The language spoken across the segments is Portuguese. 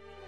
Thank you.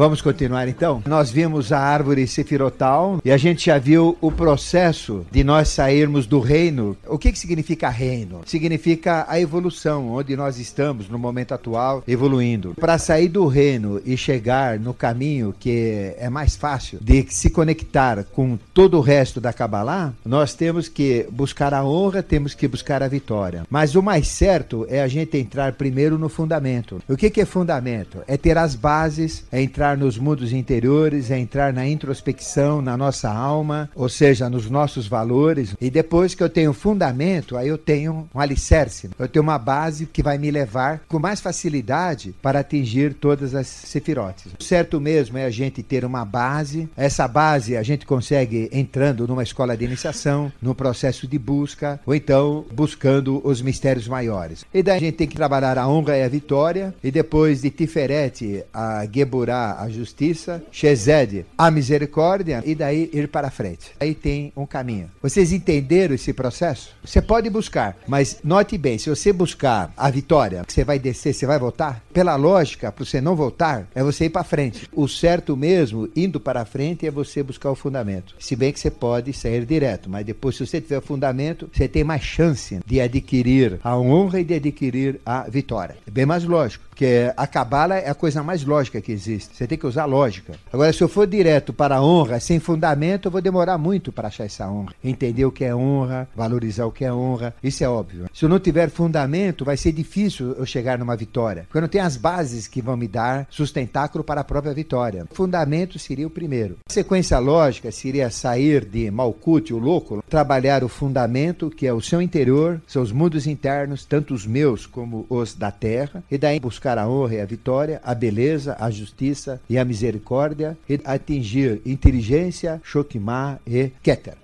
Vamos continuar então? Nós vimos a árvore sefirotal e a gente já viu o processo de nós sairmos do reino. O que, que significa reino? Significa a evolução, onde nós estamos no momento atual, evoluindo. Para sair do reino e chegar no caminho que é mais fácil de se conectar com todo o resto da Kabbalah, nós temos que buscar a honra, temos que buscar a vitória. Mas o mais certo é a gente entrar primeiro no fundamento. O que, que é fundamento? É ter as bases, é entrar entrar nos mundos interiores, é entrar na introspecção, na nossa alma, ou seja, nos nossos valores. E depois que eu tenho fundamento, aí eu tenho um alicerce, eu tenho uma base que vai me levar com mais facilidade para atingir todas as sefirotes. O certo mesmo é a gente ter uma base, essa base a gente consegue entrando numa escola de iniciação, no processo de busca, ou então buscando os mistérios maiores. E daí a gente tem que trabalhar a honra e a vitória, e depois de Tiferete a Geburá, a justiça, Shezed, a misericórdia, e daí ir para frente. Aí tem um caminho. Vocês entenderam esse processo? Você pode buscar, mas note bem, se você buscar a vitória, você vai descer, você vai voltar? Pela lógica, para você não voltar, é você ir para frente. O certo mesmo, indo para frente, é você buscar o fundamento. Se bem que você pode sair direto, mas depois, se você tiver o fundamento, você tem mais chance de adquirir a honra e de adquirir a vitória. É bem mais lógico. Porque a cabala é a coisa mais lógica que existe. Você tem que usar lógica. Agora, se eu for direto para a honra, sem fundamento, eu vou demorar muito para achar essa honra. Entender o que é honra, valorizar o que é honra. Isso é óbvio. Se eu não tiver fundamento, vai ser difícil eu chegar numa vitória. Porque eu não tenho as bases que vão me dar sustentáculo para a própria vitória. fundamento seria o primeiro. A sequência lógica seria sair de Malkuth, o louco, trabalhar o fundamento, que é o seu interior, seus mundos internos, tanto os meus como os da terra, e daí buscar a honra e a vitória, a beleza, a justiça e a misericórdia, e atingir inteligência, Shokimah e Keter.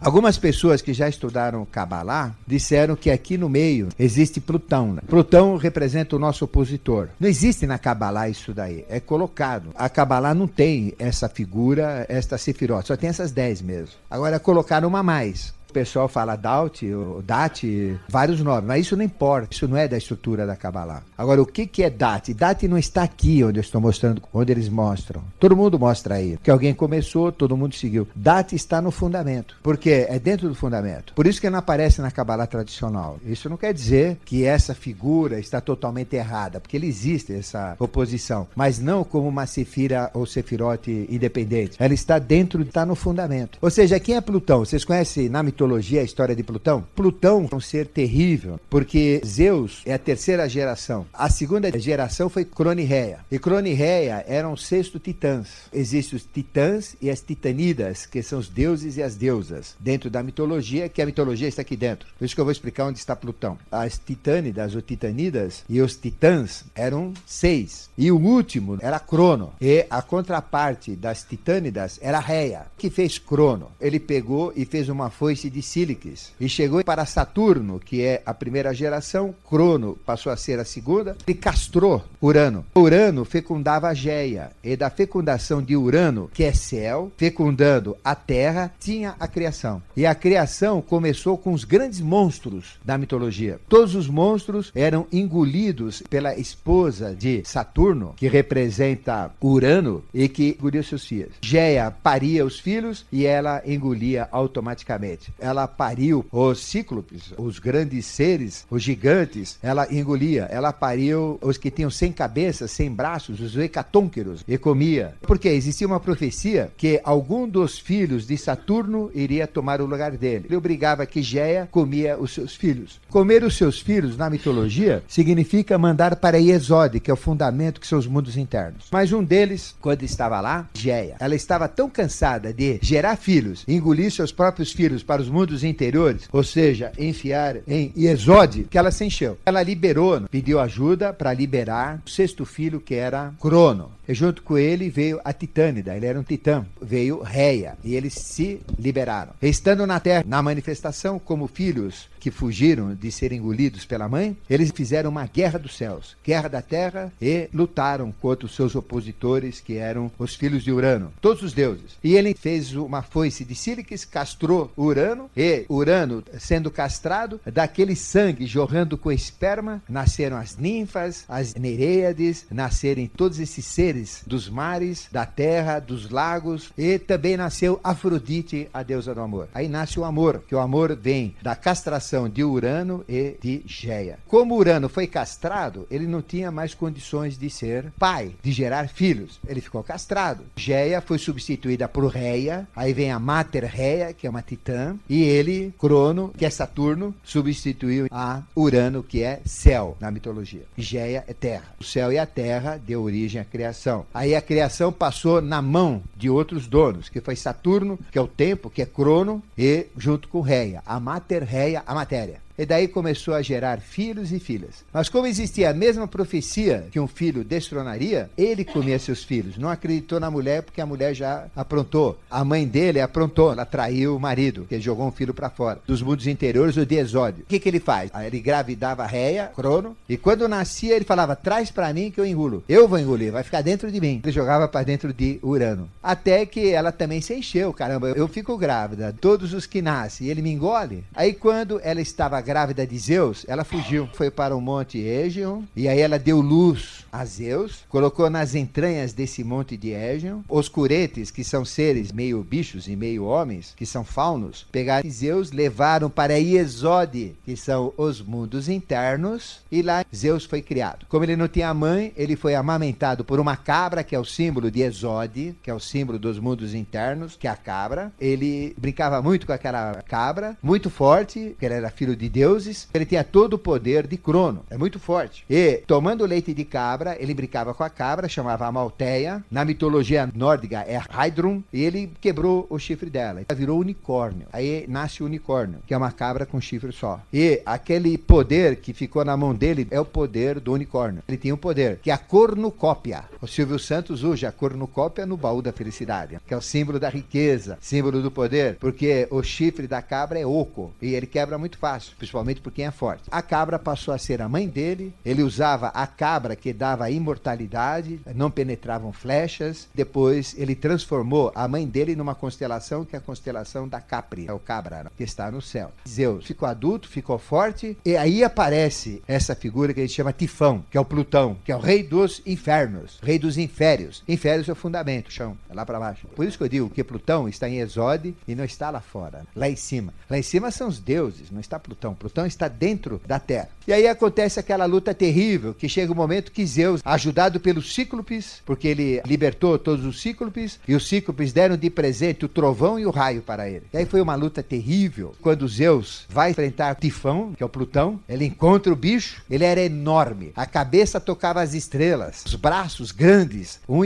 Algumas pessoas que já estudaram Kabbalah disseram que aqui no meio existe Plutão. Plutão representa o nosso opositor. Não existe na Kabbalah isso daí, é colocado. A Kabbalah não tem essa figura, esta sefirot, só tem essas 10 mesmo. Agora colocaram uma a mais. O pessoal fala Daut, Dat, vários nomes, mas isso não importa, isso não é da estrutura da Kabbalah. Agora, o que, que é Dat? Dat não está aqui onde eu estou mostrando, onde eles mostram. Todo mundo mostra aí. Que alguém começou, todo mundo seguiu. Dat está no fundamento, porque é dentro do fundamento. Por isso que não aparece na Kabbalah tradicional. Isso não quer dizer que essa figura está totalmente errada, porque ele existe essa oposição, mas não como uma sefira ou sefirote independente. Ela está dentro, está no fundamento. Ou seja, quem é Plutão? Vocês conhecem Namitu mitologia, a história de Plutão, Plutão é um ser terrível, porque Zeus é a terceira geração. A segunda geração foi Croniheia E era eram sexto titãs. Existem os titãs e as titanidas, que são os deuses e as deusas, dentro da mitologia, que a mitologia está aqui dentro. Por isso que eu vou explicar onde está Plutão. As titânidas ou titanidas e os titãs eram seis. E o último era Crono. E a contraparte das titânidas era Reia, que fez Crono. Ele pegou e fez uma foice de sílices e chegou para Saturno, que é a primeira geração, Crono passou a ser a segunda, e castrou Urano. Urano fecundava a Geia, e da fecundação de Urano, que é céu, fecundando a terra, tinha a criação. E a criação começou com os grandes monstros da mitologia. Todos os monstros eram engolidos pela esposa de Saturno, que representa Urano, e que engoliu seus filhos. Geia paria os filhos e ela engolia automaticamente ela pariu os cíclopes, os grandes seres, os gigantes, ela engolia. Ela pariu os que tinham sem cabeça, sem braços, os hecatônqueros, e comia. Porque existia uma profecia que algum dos filhos de Saturno iria tomar o lugar dele. Ele obrigava que Géia comia os seus filhos. Comer os seus filhos, na mitologia, significa mandar para Iesode, que é o fundamento que são os mundos internos. Mas um deles, quando estava lá, Géia, ela estava tão cansada de gerar filhos, engolir seus próprios filhos para os mundos interiores, ou seja, enfiar em Exode, que ela se encheu. Ela liberou, pediu ajuda para liberar o sexto filho, que era Crono. E junto com ele veio a Titânida, ele era um titã, veio Reia, e eles se liberaram. Estando na Terra, na manifestação como filhos que fugiram de serem engolidos pela mãe, eles fizeram uma guerra dos céus, guerra da terra, e lutaram contra os seus opositores, que eram os filhos de Urano, todos os deuses. E ele fez uma foice de síliques, castrou Urano, e Urano, sendo castrado, daquele sangue jorrando com esperma, nasceram as ninfas, as nereiades, nascerem todos esses seres dos mares, da terra, dos lagos, e também nasceu Afrodite, a deusa do amor. Aí nasce o amor, que o amor vem da castração de Urano e de Geia. Como Urano foi castrado, ele não tinha mais condições de ser pai, de gerar filhos. Ele ficou castrado. Geia foi substituída por Reia, aí vem a Mater Reia, que é uma titã, e ele, Crono, que é Saturno, substituiu a Urano, que é céu na mitologia. Geia é terra. O céu e a terra deu origem à criação. Aí a criação passou na mão de outros donos, que foi Saturno, que é o tempo, que é Crono, e junto com Reia. A Mater Reia, a matéria e daí começou a gerar filhos e filhas. Mas como existia a mesma profecia que um filho destronaria, ele comia seus filhos. Não acreditou na mulher porque a mulher já aprontou. A mãe dele aprontou, ela traiu o marido, que jogou um filho para fora. Dos mundos interiores, o de Exódio. O que, que ele faz? Ele gravidava a réia, crono, e quando nascia, ele falava: traz para mim que eu engulo. Eu vou engolir, vai ficar dentro de mim. Ele jogava para dentro de Urano. Até que ela também se encheu, caramba. Eu fico grávida, todos os que nascem, ele me engole. Aí quando ela estava grávida, grávida de Zeus, ela fugiu, foi para o Monte Egeon e aí ela deu luz a Zeus, colocou nas entranhas desse Monte de Egeon os curetes, que são seres meio bichos e meio homens, que são faunos, pegaram Zeus, levaram para Iesode, que são os mundos internos, e lá Zeus foi criado. Como ele não tinha mãe, ele foi amamentado por uma cabra, que é o símbolo de Exode, que é o símbolo dos mundos internos, que é a cabra. Ele brincava muito com aquela cabra, muito forte, porque ele era filho de deuses, ele tinha todo o poder de Crono. É muito forte. E, tomando leite de cabra, ele brincava com a cabra, chamava Amalteia. Na mitologia nórdica é Hydrum. E ele quebrou o chifre dela. Ela então virou unicórnio. Aí nasce o unicórnio, que é uma cabra com chifre só. E aquele poder que ficou na mão dele é o poder do unicórnio. Ele tinha um poder, que é a cornucópia. O Silvio Santos usa a cornucópia no baú da felicidade, que é o símbolo da riqueza, símbolo do poder, porque o chifre da cabra é oco e ele quebra muito fácil principalmente por quem é forte. A cabra passou a ser a mãe dele, ele usava a cabra que dava imortalidade, não penetravam flechas. Depois ele transformou a mãe dele numa constelação que é a constelação da Capri, é o cabra que está no céu. Zeus ficou adulto, ficou forte e aí aparece essa figura que a gente chama Tifão, que é o Plutão, que é o rei dos infernos, rei dos inférios. Inférios é o fundamento, o chão, é lá para baixo. Por isso que eu digo que Plutão está em Exode e não está lá fora, né? lá em cima. Lá em cima são os deuses, não está Plutão Plutão. Plutão está dentro da Terra. E aí acontece aquela luta terrível, que chega o um momento que Zeus, ajudado pelos Cíclopes, porque ele libertou todos os Cíclopes, e os Cíclopes deram de presente o trovão e o raio para ele. E aí foi uma luta terrível. Quando Zeus vai enfrentar Tifão, que é o Plutão, ele encontra o bicho, ele era enorme, a cabeça tocava as estrelas, os braços grandes, um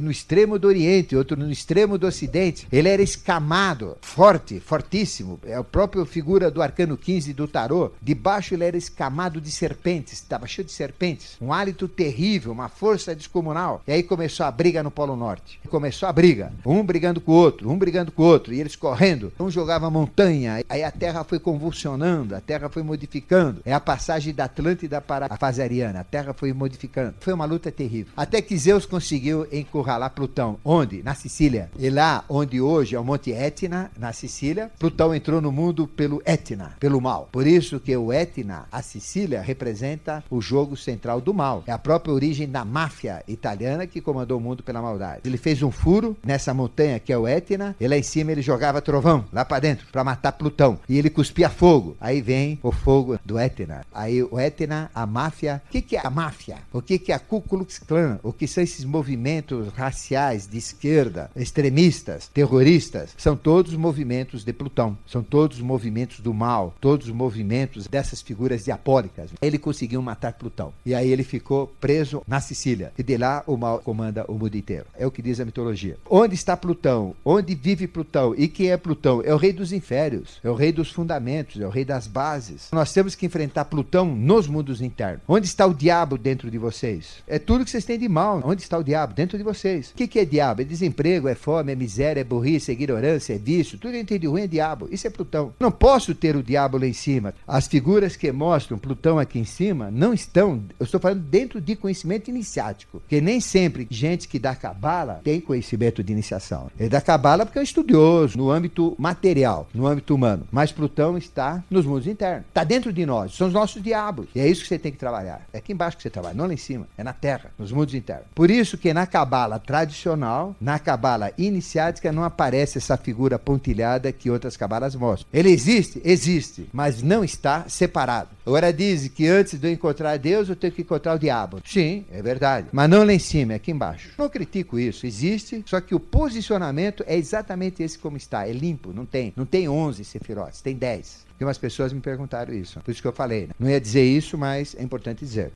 no extremo do Oriente, outro no extremo do Ocidente. Ele era escamado, forte, fortíssimo, é a própria figura do Arcano 15 do Tarô. Debaixo ele era escamado chamado de serpentes, estava cheio de serpentes, um hálito terrível, uma força descomunal. E aí começou a briga no Polo Norte. Começou a briga, um brigando com o outro, um brigando com o outro, e eles correndo. Um jogava montanha, aí a Terra foi convulsionando, a Terra foi modificando. É a passagem da Atlântida para a fase ariana, a Terra foi modificando. Foi uma luta terrível. Até que Zeus conseguiu encurralar Plutão. Onde? Na Sicília. E lá onde hoje é o Monte Etna, na Sicília, Plutão entrou no mundo pelo Etna, pelo mal. Por isso que o Etna, a Sicília, Sicília representa o jogo central do mal. É a própria origem da máfia italiana que comandou o mundo pela maldade. Ele fez um furo nessa montanha que é o Etna, e lá em cima ele jogava trovão lá para dentro para matar Plutão e ele cuspia fogo. Aí vem o fogo do Etna. Aí o Etna, a máfia. O que, que é a máfia? O que, que é a Ku Klux Klan? O que são esses movimentos raciais de esquerda, extremistas, terroristas? São todos movimentos de Plutão. São todos movimentos do mal. Todos movimentos dessas figuras de apoio ele conseguiu matar Plutão. E aí ele ficou preso na Sicília. E de lá o mal comanda o mundo inteiro. É o que diz a mitologia. Onde está Plutão? Onde vive Plutão? E quem é Plutão? É o rei dos inférios, é o rei dos fundamentos, é o rei das bases. Nós temos que enfrentar Plutão nos mundos internos. Onde está o diabo dentro de vocês? É tudo que vocês têm de mal. Onde está o diabo? Dentro de vocês. O que, que é diabo? É desemprego, é fome, é miséria, é burrice, é ignorância, é vício. Tudo que a gente tem de ruim é diabo. Isso é Plutão. Não posso ter o diabo lá em cima. As figuras que mostram Plutão Plutão aqui em cima não estão, eu estou falando dentro de conhecimento iniciático, porque nem sempre gente que dá cabala tem conhecimento de iniciação. Ele dá cabala porque é um estudioso no âmbito material, no âmbito humano, mas Plutão está nos mundos internos, está dentro de nós, são os nossos diabos. E é isso que você tem que trabalhar. É aqui embaixo que você trabalha, não lá em cima, é na Terra, nos mundos internos. Por isso que na cabala tradicional, na cabala iniciática não aparece essa figura pontilhada que outras cabalas mostram. Ele existe, existe, mas não está separado. Agora diz que antes de eu encontrar Deus, eu tenho que encontrar o diabo. Sim, é verdade. Mas não lá em cima, é aqui embaixo. Não critico isso, existe, só que o posicionamento é exatamente esse como está, é limpo, não tem. Não tem 11 sefirotes, tem 10. E umas pessoas me perguntaram isso, por isso que eu falei. Né? Não ia dizer isso, mas é importante dizer.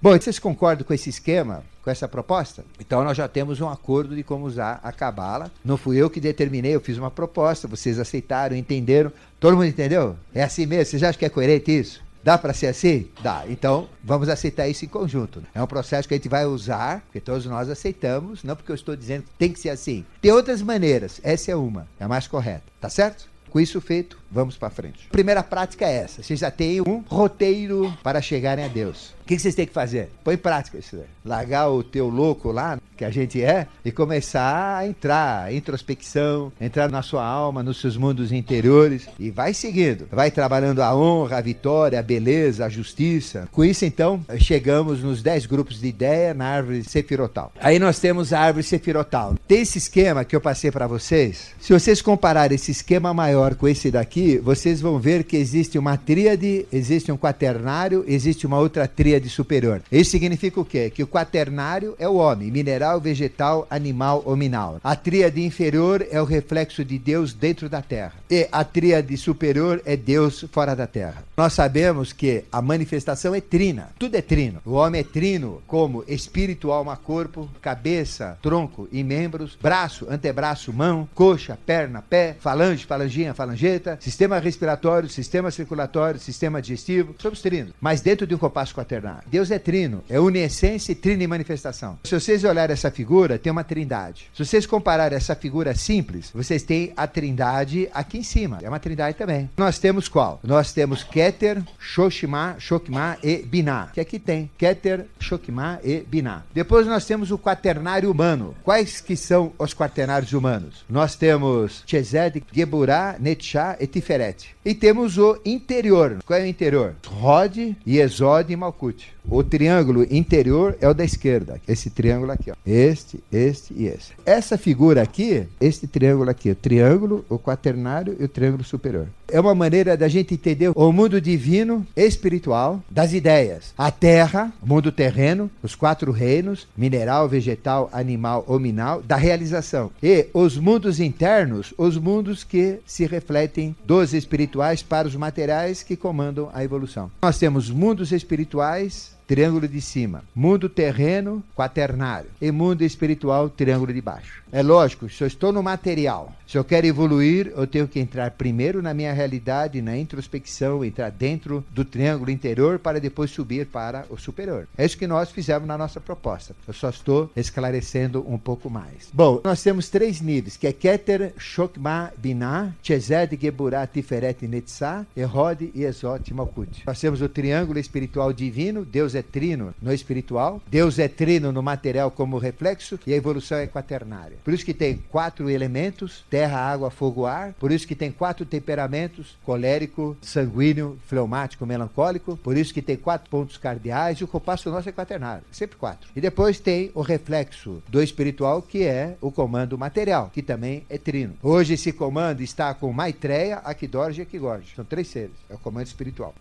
Bom, vocês concordam com esse esquema, com essa proposta? Então nós já temos um acordo de como usar a cabala. Não fui eu que determinei, eu fiz uma proposta, vocês aceitaram, entenderam. Todo mundo entendeu? É assim mesmo? Vocês acham que é coerente isso? Dá para ser assim? Dá. Então, vamos aceitar isso em conjunto. Né? É um processo que a gente vai usar, que todos nós aceitamos, não porque eu estou dizendo que tem que ser assim. Tem outras maneiras, essa é uma, é a mais correta, tá certo? Com isso feito, Vamos para frente. Primeira prática é essa. Vocês já têm um roteiro para chegarem a Deus. O que vocês têm que fazer? Põe em prática isso aí. Largar o teu louco lá, que a gente é, e começar a entrar, introspecção, entrar na sua alma, nos seus mundos interiores. E vai seguindo. Vai trabalhando a honra, a vitória, a beleza, a justiça. Com isso, então, chegamos nos 10 grupos de ideia na árvore sefirotal. Aí nós temos a árvore sefirotal. Tem esse esquema que eu passei para vocês. Se vocês compararem esse esquema maior com esse daqui, aqui, vocês vão ver que existe uma tríade, existe um quaternário, existe uma outra tríade superior. Isso significa o quê? Que o quaternário é o homem, mineral, vegetal, animal, mineral A tríade inferior é o reflexo de Deus dentro da terra. E a tríade superior é Deus fora da terra. Nós sabemos que a manifestação é trina, tudo é trino. O homem é trino como espírito, alma, corpo, cabeça, tronco e membros, braço, antebraço, mão, coxa, perna, pé, falange, falanginha, falangeta, sistema respiratório, sistema circulatório, sistema digestivo, somos trinos, mas dentro de um compasso quaternário. Deus é trino, é unessência, trino e manifestação. Se vocês olharem essa figura, tem uma trindade. Se vocês compararem essa figura simples, vocês têm a trindade aqui em cima, é uma trindade também. Nós temos qual? Nós temos Keter, Shoshima, Shokma e Binah, que aqui tem Keter, Shokma e Binah. Depois nós temos o quaternário humano. Quais que são os quaternários humanos? Nós temos Chesed, Geburah, Netchá e e temos o interior. Qual é o interior? Rod, Yesod e malcute o triângulo interior é o da esquerda. Esse triângulo aqui, ó. Este, este e este. Essa figura aqui, este triângulo aqui, o triângulo, o quaternário e o triângulo superior. É uma maneira da gente entender o mundo divino, espiritual, das ideias. A terra, o mundo terreno, os quatro reinos, mineral, vegetal, animal, mineral da realização. E os mundos internos, os mundos que se refletem dos espirituais para os materiais que comandam a evolução. Nós temos mundos espirituais triângulo de cima. Mundo terreno, quaternário. E mundo espiritual, triângulo de baixo. É lógico, se eu estou no material, se eu quero evoluir, eu tenho que entrar primeiro na minha realidade, na introspecção, entrar dentro do triângulo interior para depois subir para o superior. É isso que nós fizemos na nossa proposta. Eu só estou esclarecendo um pouco mais. Bom, nós temos três níveis, que é Keter, Shokma, Binah, Chesed, Geburah, Tiferet, Netzah, Erod e Exot, Malkut. Nós temos o triângulo espiritual divino, Deus é é trino no espiritual, Deus é trino no material como reflexo e a evolução é quaternária. Por isso que tem quatro elementos: terra, água, fogo, ar. Por isso que tem quatro temperamentos: colérico, sanguíneo, fleumático, melancólico. Por isso que tem quatro pontos cardeais e o compasso nosso é quaternário, sempre quatro. E depois tem o reflexo do espiritual que é o comando material, que também é trino. Hoje esse comando está com Maitreya, Akidorja e Akigorja. São três seres. É o comando espiritual.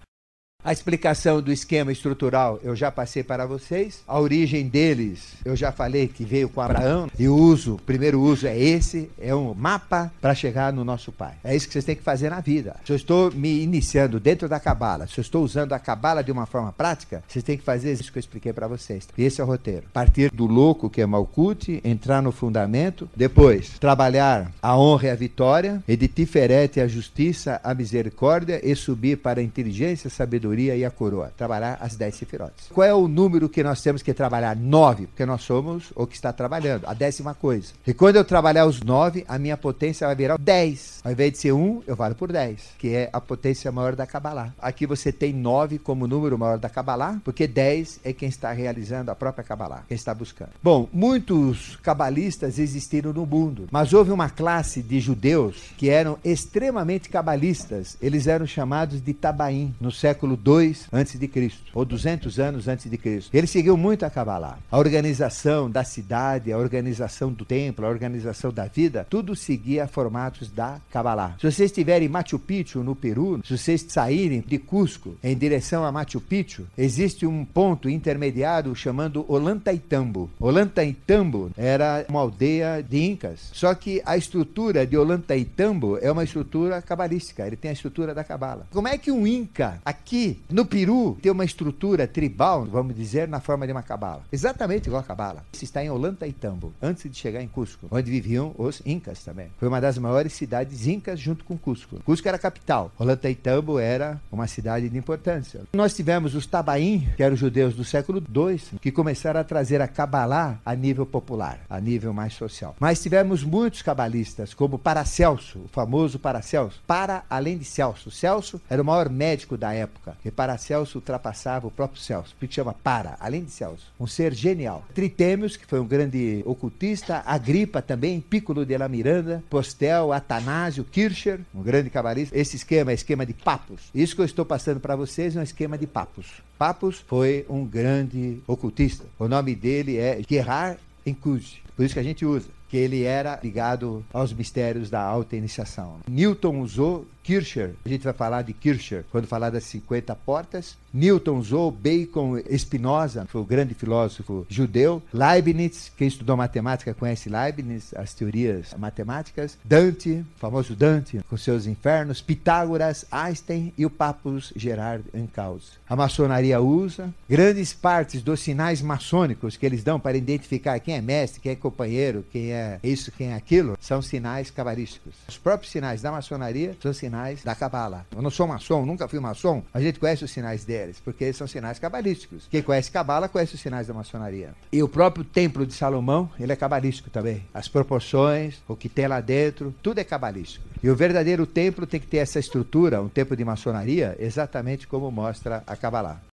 A explicação do esquema estrutural eu já passei para vocês. A origem deles eu já falei que veio com Abraão. E o uso, o primeiro uso é esse, é um mapa para chegar no nosso Pai. É isso que vocês têm que fazer na vida. Se eu estou me iniciando dentro da cabala, se eu estou usando a cabala de uma forma prática, vocês têm que fazer isso que eu expliquei para vocês. E esse é o roteiro. Partir do louco que é Malkut, entrar no fundamento, depois trabalhar a honra e a vitória, e de Tiferete a justiça, a misericórdia e subir para a inteligência, a sabedoria sabedoria e a coroa. Trabalhar as dez sefirotes. Qual é o número que nós temos que trabalhar? Nove, porque nós somos o que está trabalhando, a décima coisa. E quando eu trabalhar os nove, a minha potência vai virar dez. Ao invés de ser um, eu valo por dez, que é a potência maior da Kabbalah. Aqui você tem nove como número maior da Kabbalah, porque dez é quem está realizando a própria Kabbalah, quem está buscando. Bom, muitos cabalistas existiram no mundo, mas houve uma classe de judeus que eram extremamente cabalistas. Eles eram chamados de Tabaim no século 2 antes de Cristo, ou 200 anos antes de Cristo. Ele seguiu muito a Kabbalah. A organização da cidade, a organização do templo, a organização da vida, tudo seguia formatos da Kabbalah. Se vocês estiverem em Machu Picchu, no Peru, se vocês saírem de Cusco em direção a Machu Picchu, existe um ponto intermediário chamando Olantaytambo. Olantaytambo era uma aldeia de incas, só que a estrutura de Olantaytambo é uma estrutura cabalística, ele tem a estrutura da cabala. Como é que um inca aqui no Peru, tem uma estrutura tribal, vamos dizer, na forma de uma cabala. Exatamente igual a cabala. Isso está em Ollantaytambo, antes de chegar em Cusco, onde viviam os incas também. Foi uma das maiores cidades incas junto com Cusco. Cusco era a capital. Ollantaytambo era uma cidade de importância. Nós tivemos os Tabaim, que eram judeus do século II, que começaram a trazer a cabalá a nível popular, a nível mais social. Mas tivemos muitos cabalistas, como Paracelso, o famoso Paracelso. Para além de Celso. Celso era o maior médico da época. Que para Celso ultrapassava o próprio Celso. Por que chama Para, além de Celso. Um ser genial. Tritêmios, que foi um grande ocultista. Agripa também, Piccolo de la Miranda. Postel, Atanásio, Kircher, um grande cabalista. Esse esquema é esquema de papos. Isso que eu estou passando para vocês é um esquema de papos. Papos foi um grande ocultista. O nome dele é Gerard Encuse. Por isso que a gente usa. Que ele era ligado aos mistérios da alta iniciação. Newton usou Kircher, a gente vai falar de Kircher quando falar das 50 portas. Newton usou Bacon, Spinoza, que foi o grande filósofo judeu. Leibniz, quem estudou matemática conhece Leibniz, as teorias matemáticas. Dante, o famoso Dante, com seus infernos. Pitágoras, Einstein e o Papus Gerard Encausse. A maçonaria usa grandes partes dos sinais maçônicos que eles dão para identificar quem é mestre, quem é companheiro, quem é isso, quem é aquilo, são sinais cabalísticos. Os próprios sinais da maçonaria são sinais sinais da cabala. Eu não sou maçom, nunca fui maçom, a gente conhece os sinais deles, porque eles são sinais cabalísticos. Quem conhece cabala conhece os sinais da maçonaria. E o próprio templo de Salomão, ele é cabalístico também. As proporções, o que tem lá dentro, tudo é cabalístico. E o verdadeiro templo tem que ter essa estrutura, um templo de maçonaria, exatamente como mostra a Cabala.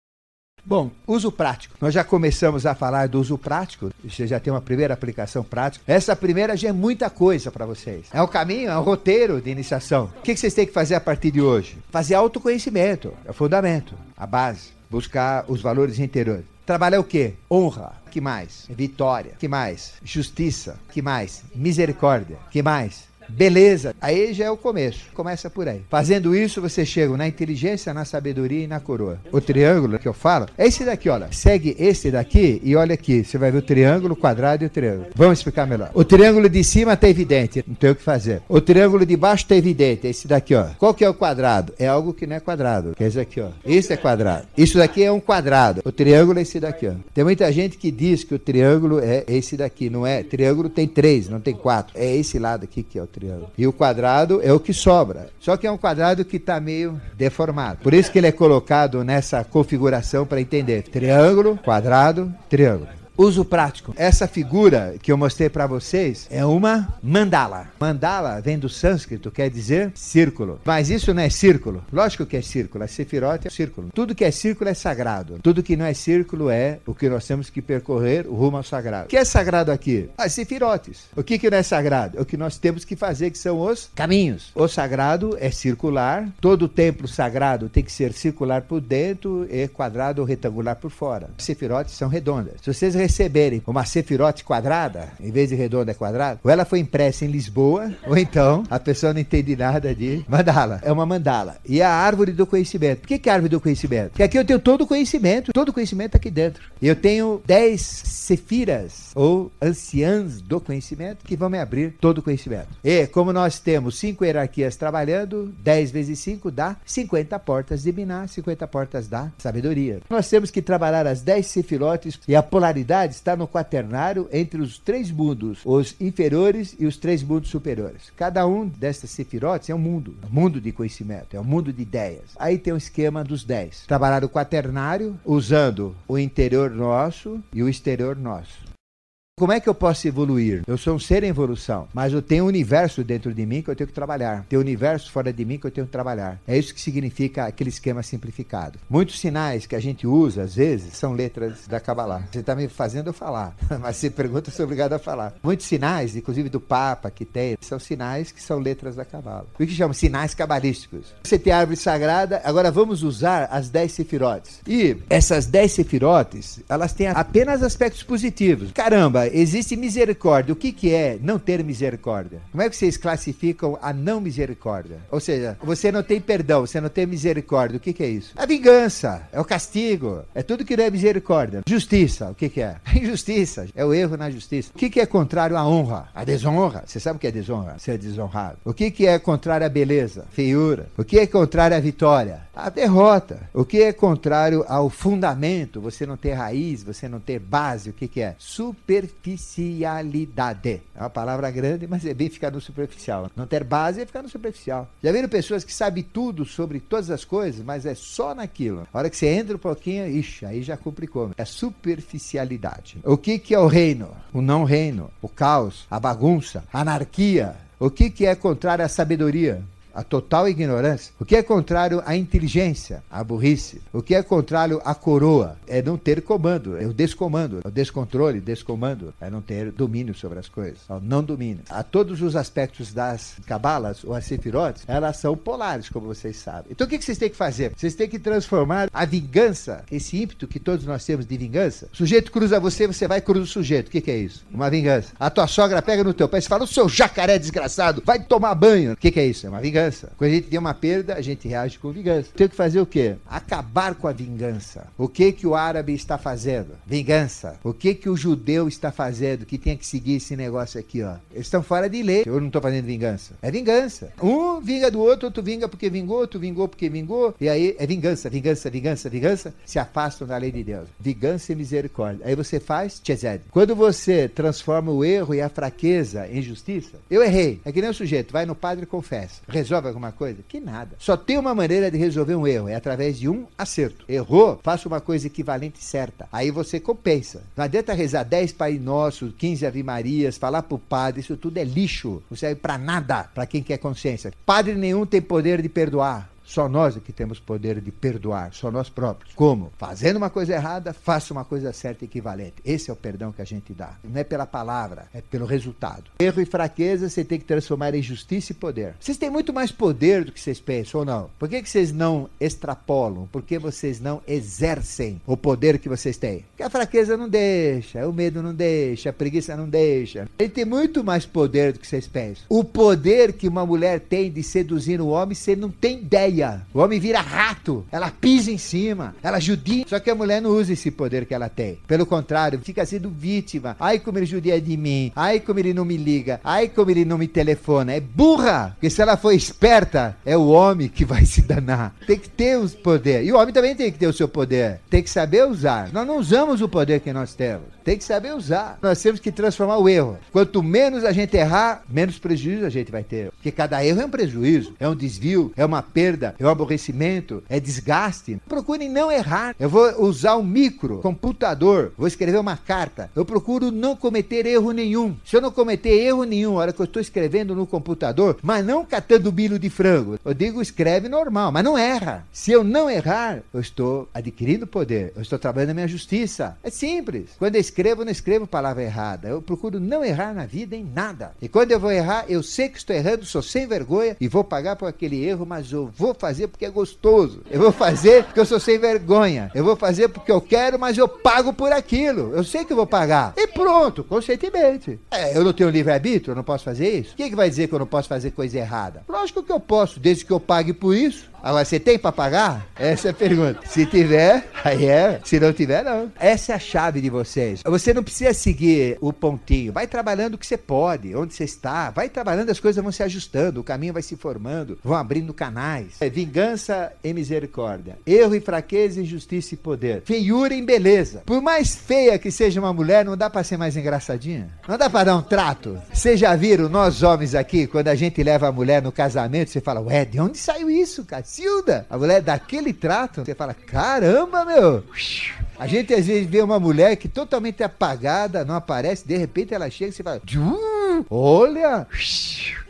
Bom, uso prático. Nós já começamos a falar do uso prático. Você já tem uma primeira aplicação prática. Essa primeira já é muita coisa para vocês. É um caminho, é um roteiro de iniciação. O que vocês têm que fazer a partir de hoje? Fazer autoconhecimento. É o fundamento, a base. Buscar os valores interiores. Trabalhar o quê? Honra. Que mais? Vitória. Que mais? Justiça. Que mais? Misericórdia. Que mais? Beleza, aí já é o começo. Começa por aí. Fazendo isso, você chega na inteligência, na sabedoria e na coroa. O triângulo que eu falo é esse daqui, olha. Segue esse daqui e olha aqui. Você vai ver o triângulo, o quadrado e o triângulo. Vamos explicar melhor. O triângulo de cima está evidente, não tem o que fazer. O triângulo de baixo está evidente, é esse daqui, ó. Qual que é o quadrado? É algo que não é quadrado. Que é esse aqui, ó. Isso é quadrado. Isso daqui é um quadrado. O triângulo é esse daqui, ó. Tem muita gente que diz que o triângulo é esse daqui, não é? Triângulo tem três, não tem quatro. É esse lado aqui que é o triângulo. E o quadrado é o que sobra. Só que é um quadrado que está meio deformado. Por isso que ele é colocado nessa configuração para entender triângulo, quadrado, triângulo. Uso prático. Essa figura que eu mostrei para vocês é uma mandala. Mandala vem do sânscrito, quer dizer círculo. Mas isso não é círculo. Lógico que é círculo. A sefirote é círculo. Tudo que é círculo é sagrado. Tudo que não é círculo é o que nós temos que percorrer rumo ao sagrado. O que é sagrado aqui? As sefirotes. O que, que não é sagrado? o que nós temos que fazer, que são os caminhos. O sagrado é circular. Todo templo sagrado tem que ser circular por dentro e quadrado ou retangular por fora. As sefirotes são redondas. Se vocês receberem uma sefirote é quadrada, em vez de redonda é quadrada, ou ela foi impressa em Lisboa, ou então a pessoa não entende nada de mandala. É uma mandala. E a árvore do conhecimento. Por que, que é a árvore do conhecimento? Porque aqui eu tenho todo o conhecimento, todo o conhecimento aqui dentro. Eu tenho 10 sefiras, ou anciãs do conhecimento, que vão me abrir todo o conhecimento. E como nós temos cinco hierarquias trabalhando, 10 vezes 5 dá 50 portas de Miná, 50 portas da sabedoria. Nós temos que trabalhar as 10 sefirotes e a polaridade está no quaternário entre os três mundos, os inferiores e os três mundos superiores. Cada um destas sefirotes é um mundo, é um mundo de conhecimento, é um mundo de ideias. Aí tem o um esquema dos dez. Trabalhar o quaternário usando o interior nosso e o exterior nosso. Como é que eu posso evoluir? Eu sou um ser em evolução, mas eu tenho um universo dentro de mim que eu tenho que trabalhar. Tem um universo fora de mim que eu tenho que trabalhar. É isso que significa aquele esquema simplificado. Muitos sinais que a gente usa, às vezes, são letras da Kabbalah. Você está me fazendo eu falar, mas se pergunta, eu sou obrigado a falar. Muitos sinais, inclusive do Papa que tem, são sinais que são letras da Kabbalah. O que chama sinais cabalísticos. Você tem a árvore sagrada, agora vamos usar as 10 sefirotes. E essas 10 sefirotes, elas têm apenas aspectos positivos. Caramba, existe misericórdia. O que, que é não ter misericórdia? Como é que vocês classificam a não misericórdia? Ou seja, você não tem perdão, você não tem misericórdia. O que, que é isso? É vingança, é o castigo, é tudo que não é misericórdia. Justiça, o que, que é? Injustiça, é o erro na justiça. O que, que é contrário à honra? A desonra. Você sabe o que é desonra? Ser é desonrado. O que, que é contrário à beleza? Feiura. O que é contrário à vitória? A derrota. O que é contrário ao fundamento? Você não ter raiz, você não ter base. O que, que é? Super superficialidade. É uma palavra grande, mas é bem ficar no superficial. Não ter base é ficar no superficial. Já viram pessoas que sabem tudo sobre todas as coisas, mas é só naquilo. A hora que você entra um pouquinho, ixi, aí já complicou. É superficialidade. O que, que é o reino? O não reino, o caos, a bagunça, a anarquia. O que, que é contrário à sabedoria? a total ignorância. O que é contrário à inteligência, à burrice. O que é contrário à coroa é não ter comando, é o descomando, é o descontrole, descomando, é não ter domínio sobre as coisas, é o não domínio. A todos os aspectos das cabalas ou as sefirotes, elas são polares, como vocês sabem. Então o que vocês têm que fazer? Vocês têm que transformar a vingança, esse ímpeto que todos nós temos de vingança. O sujeito cruza você, você vai e cruza o sujeito. O que, que é isso? Uma vingança. A tua sogra pega no teu pé e fala: o seu jacaré desgraçado, vai tomar banho. O que, que é isso? É uma vingança vingança. Quando a gente tem uma perda, a gente reage com vingança. Tem que fazer o quê? Acabar com a vingança. O que que o árabe está fazendo? Vingança. O que que o judeu está fazendo que tem que seguir esse negócio aqui, ó? Eles estão fora de lei. Eu não estou fazendo vingança. É vingança. Um vinga do outro, outro vinga porque vingou, outro vingou porque vingou. E aí é vingança, vingança, vingança, vingança. Se afastam da lei de Deus. Vingança e misericórdia. Aí você faz tchezed. Quando você transforma o erro e a fraqueza em justiça, eu errei. É que nem o sujeito, vai no padre e confessa. Resolve resolve alguma coisa? Que nada. Só tem uma maneira de resolver um erro, é através de um acerto. Errou, faça uma coisa equivalente certa. Aí você compensa. Não adianta rezar 10 Pai Nossos, 15 Ave Marias, falar pro padre, isso tudo é lixo. Não serve pra nada, pra quem quer consciência. Padre nenhum tem poder de perdoar. Só nós é que temos poder de perdoar, só nós próprios. Como? Fazendo uma coisa errada, faça uma coisa certa e equivalente. Esse é o perdão que a gente dá. Não é pela palavra, é pelo resultado. Erro e fraqueza você tem que transformar em justiça e poder. Vocês têm muito mais poder do que vocês pensam ou não? Por que, que vocês não extrapolam? Por que vocês não exercem o poder que vocês têm? Porque a fraqueza não deixa, o medo não deixa, a preguiça não deixa. Ele tem muito mais poder do que vocês pensam. O poder que uma mulher tem de seduzir um homem, você não tem ideia. O homem vira rato. Ela pisa em cima. Ela judia. Só que a mulher não usa esse poder que ela tem. Pelo contrário, fica sendo vítima. Ai, como ele judia de mim. Ai, como ele não me liga. Ai, como ele não me telefona. É burra. Porque se ela for esperta, é o homem que vai se danar. Tem que ter os poder. E o homem também tem que ter o seu poder. Tem que saber usar. Nós não usamos o poder que nós temos. Tem que saber usar. Nós temos que transformar o erro. Quanto menos a gente errar, menos prejuízo a gente vai ter. Porque cada erro é um prejuízo, é um desvio, é uma perda, é um aborrecimento, é desgaste. Procurem não errar. Eu vou usar um micro computador, vou escrever uma carta. Eu procuro não cometer erro nenhum. Se eu não cometer erro nenhum na hora que eu estou escrevendo no computador, mas não catando milho de frango, eu digo escreve normal, mas não erra. Se eu não errar, eu estou adquirindo poder, eu estou trabalhando a minha justiça. É simples. Quando eu escrevo, não escrevo palavra errada. Eu procuro não errar na vida em nada. E quando eu vou errar, eu sei que estou errando, sou sem vergonha e vou pagar por aquele erro, mas eu vou fazer porque é gostoso. Eu vou fazer porque eu sou sem vergonha. Eu vou fazer porque eu quero, mas eu pago por aquilo. Eu sei que eu vou pagar. E pronto, conscientemente. É, eu não tenho livre-arbítrio, eu não posso fazer isso? Quem é que vai dizer que eu não posso fazer coisa errada? Lógico que eu posso, desde que eu pague por isso. Agora, você tem para pagar? Essa é a pergunta. Se tiver, aí é. Se não tiver, não. Essa é a chave de vocês. Você não precisa seguir o pontinho. Vai trabalhando o que você pode, onde você está. Vai trabalhando, as coisas vão se ajustando, o caminho vai se formando, vão abrindo canais. É vingança e misericórdia. Erro e fraqueza, injustiça e poder. Feiura e beleza. Por mais feia que seja uma mulher, não dá para ser mais engraçadinha? Não dá para dar um trato? Vocês já viram nós homens aqui, quando a gente leva a mulher no casamento, você fala, ué, de onde saiu isso, cara? Cacilda. A mulher daquele trato, você fala, caramba, meu. A gente às vezes vê uma mulher que totalmente apagada, não aparece, de repente ela chega e você fala, olha.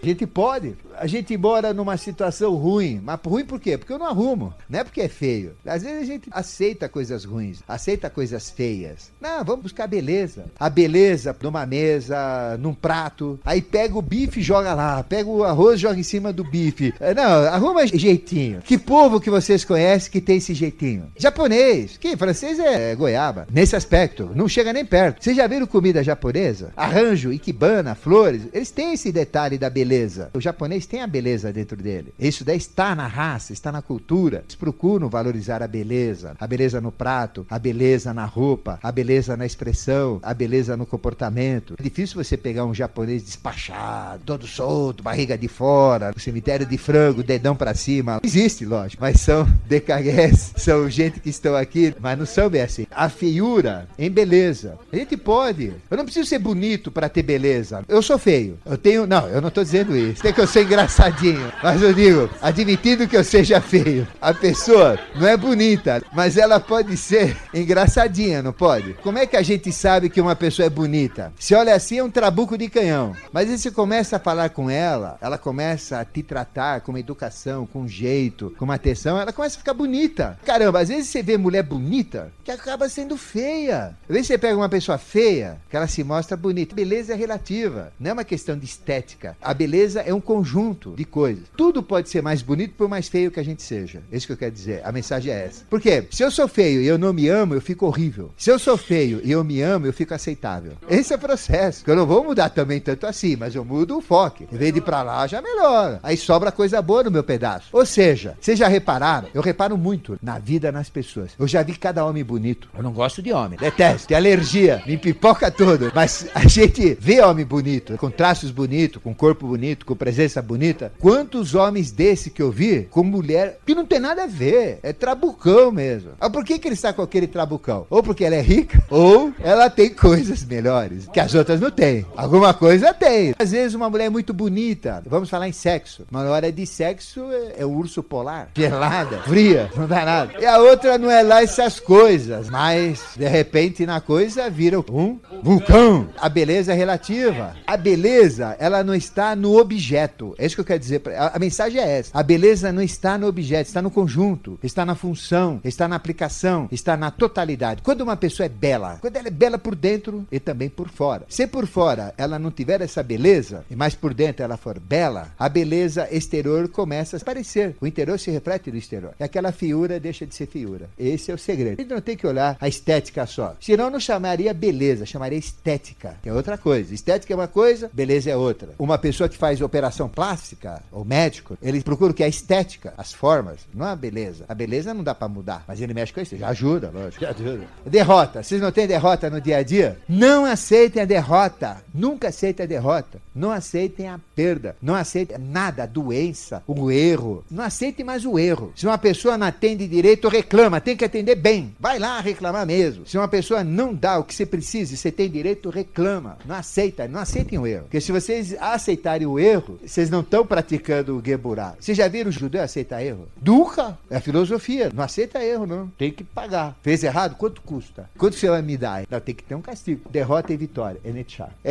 A gente pode. A gente mora numa situação ruim. Mas ruim por quê? Porque eu não arrumo. Não é porque é feio. Às vezes a gente aceita coisas ruins, aceita coisas feias. Não, vamos buscar beleza. A beleza numa mesa, num prato. Aí pega o bife e joga lá. Pega o arroz e joga em cima do bife. É, não, arruma jeitinho. Que povo que vocês conhecem que tem esse jeitinho? Japonês. Que francês é goiaba. Nesse aspecto, não chega nem perto. Vocês já viram comida japonesa? Arranjo, ikebana, flores. Eles têm esse detalhe da beleza beleza. O japonês tem a beleza dentro dele. Isso daí está na raça, está na cultura. Eles procuram valorizar a beleza. A beleza no prato, a beleza na roupa, a beleza na expressão, a beleza no comportamento. É difícil você pegar um japonês despachado, todo solto, barriga de fora, cemitério de frango, dedão para cima. Existe, lógico, mas são decagués, são gente que estão aqui, mas não são bem assim. A feiura em beleza. A gente pode. Eu não preciso ser bonito para ter beleza. Eu sou feio. Eu tenho. Não, eu não tô dizendo fazendo isso. Tem que eu ser engraçadinho. Mas eu digo, admitindo que eu seja feio, a pessoa não é bonita, mas ela pode ser engraçadinha, não pode? Como é que a gente sabe que uma pessoa é bonita? Se olha assim, é um trabuco de canhão. Mas e se começa a falar com ela, ela começa a te tratar com uma educação, com um jeito, com uma atenção, ela começa a ficar bonita. Caramba, às vezes você vê mulher bonita que acaba sendo feia. Às vezes você pega uma pessoa feia que ela se mostra bonita. Beleza é relativa, não é uma questão de estética. A beleza beleza é um conjunto de coisas. Tudo pode ser mais bonito por mais feio que a gente seja. É isso que eu quero dizer. A mensagem é essa. Porque se eu sou feio e eu não me amo, eu fico horrível. Se eu sou feio e eu me amo, eu fico aceitável. Esse é o processo. Que eu não vou mudar também tanto assim, mas eu mudo o foco. Em vez de ir pra lá, já melhora. Aí sobra coisa boa no meu pedaço. Ou seja, vocês já repararam? Eu reparo muito na vida, nas pessoas. Eu já vi cada homem bonito. Eu não gosto de homem. Detesto. Tenho alergia. Me pipoca todo. Mas a gente vê homem bonito, com traços bonitos, com corpo bonito bonito, com presença bonita. Quantos homens desse que eu vi com mulher que não tem nada a ver? É trabucão mesmo. Mas ah, por que, que ele está com aquele trabucão? Ou porque ela é rica, ou ela tem coisas melhores que as outras não têm. Alguma coisa tem. Às vezes uma mulher é muito bonita. Vamos falar em sexo. Mas na hora de sexo é, é urso polar, gelada, fria, não dá nada. E a outra não é lá essas coisas, mas de repente na coisa vira um vulcão. A beleza é relativa. A beleza, ela não está no no objeto. É isso que eu quero dizer. A, a mensagem é essa. A beleza não está no objeto, está no conjunto, está na função, está na aplicação, está na totalidade. Quando uma pessoa é bela, quando ela é bela por dentro e também por fora. Se por fora ela não tiver essa beleza, e mais por dentro ela for bela, a beleza exterior começa a aparecer. O interior se reflete no exterior. E aquela fiura deixa de ser fiura. Esse é o segredo. A gente não tem que olhar a estética só. Senão não chamaria beleza, chamaria estética. É outra coisa. Estética é uma coisa, beleza é outra. Uma pessoa que que faz operação plástica, ou médico, ele procura que é a estética, as formas, não a beleza. A beleza não dá para mudar, mas ele mexe com isso, já ajuda, lógico. Já ajuda. Derrota. Vocês não têm derrota no dia a dia? Não aceitem a derrota. Nunca aceitem a derrota. Não aceitem a perda. Não aceitem nada, a doença, o erro. Não aceitem mais o erro. Se uma pessoa não atende direito, reclama. Tem que atender bem. Vai lá reclamar mesmo. Se uma pessoa não dá o que você precisa e você tem direito, reclama. Não aceita. Não aceitem o erro. Porque se vocês aceitarem o erro, vocês não estão praticando o Geburá. Vocês já viram o judeu aceitar erro? Nunca! É a filosofia. Não aceita erro, não. Tem que pagar. Fez errado? Quanto custa? Quanto você vai me dar? Não, tem que ter um castigo. Derrota e vitória. É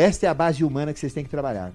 Esta é a base humana que vocês têm que trabalhar.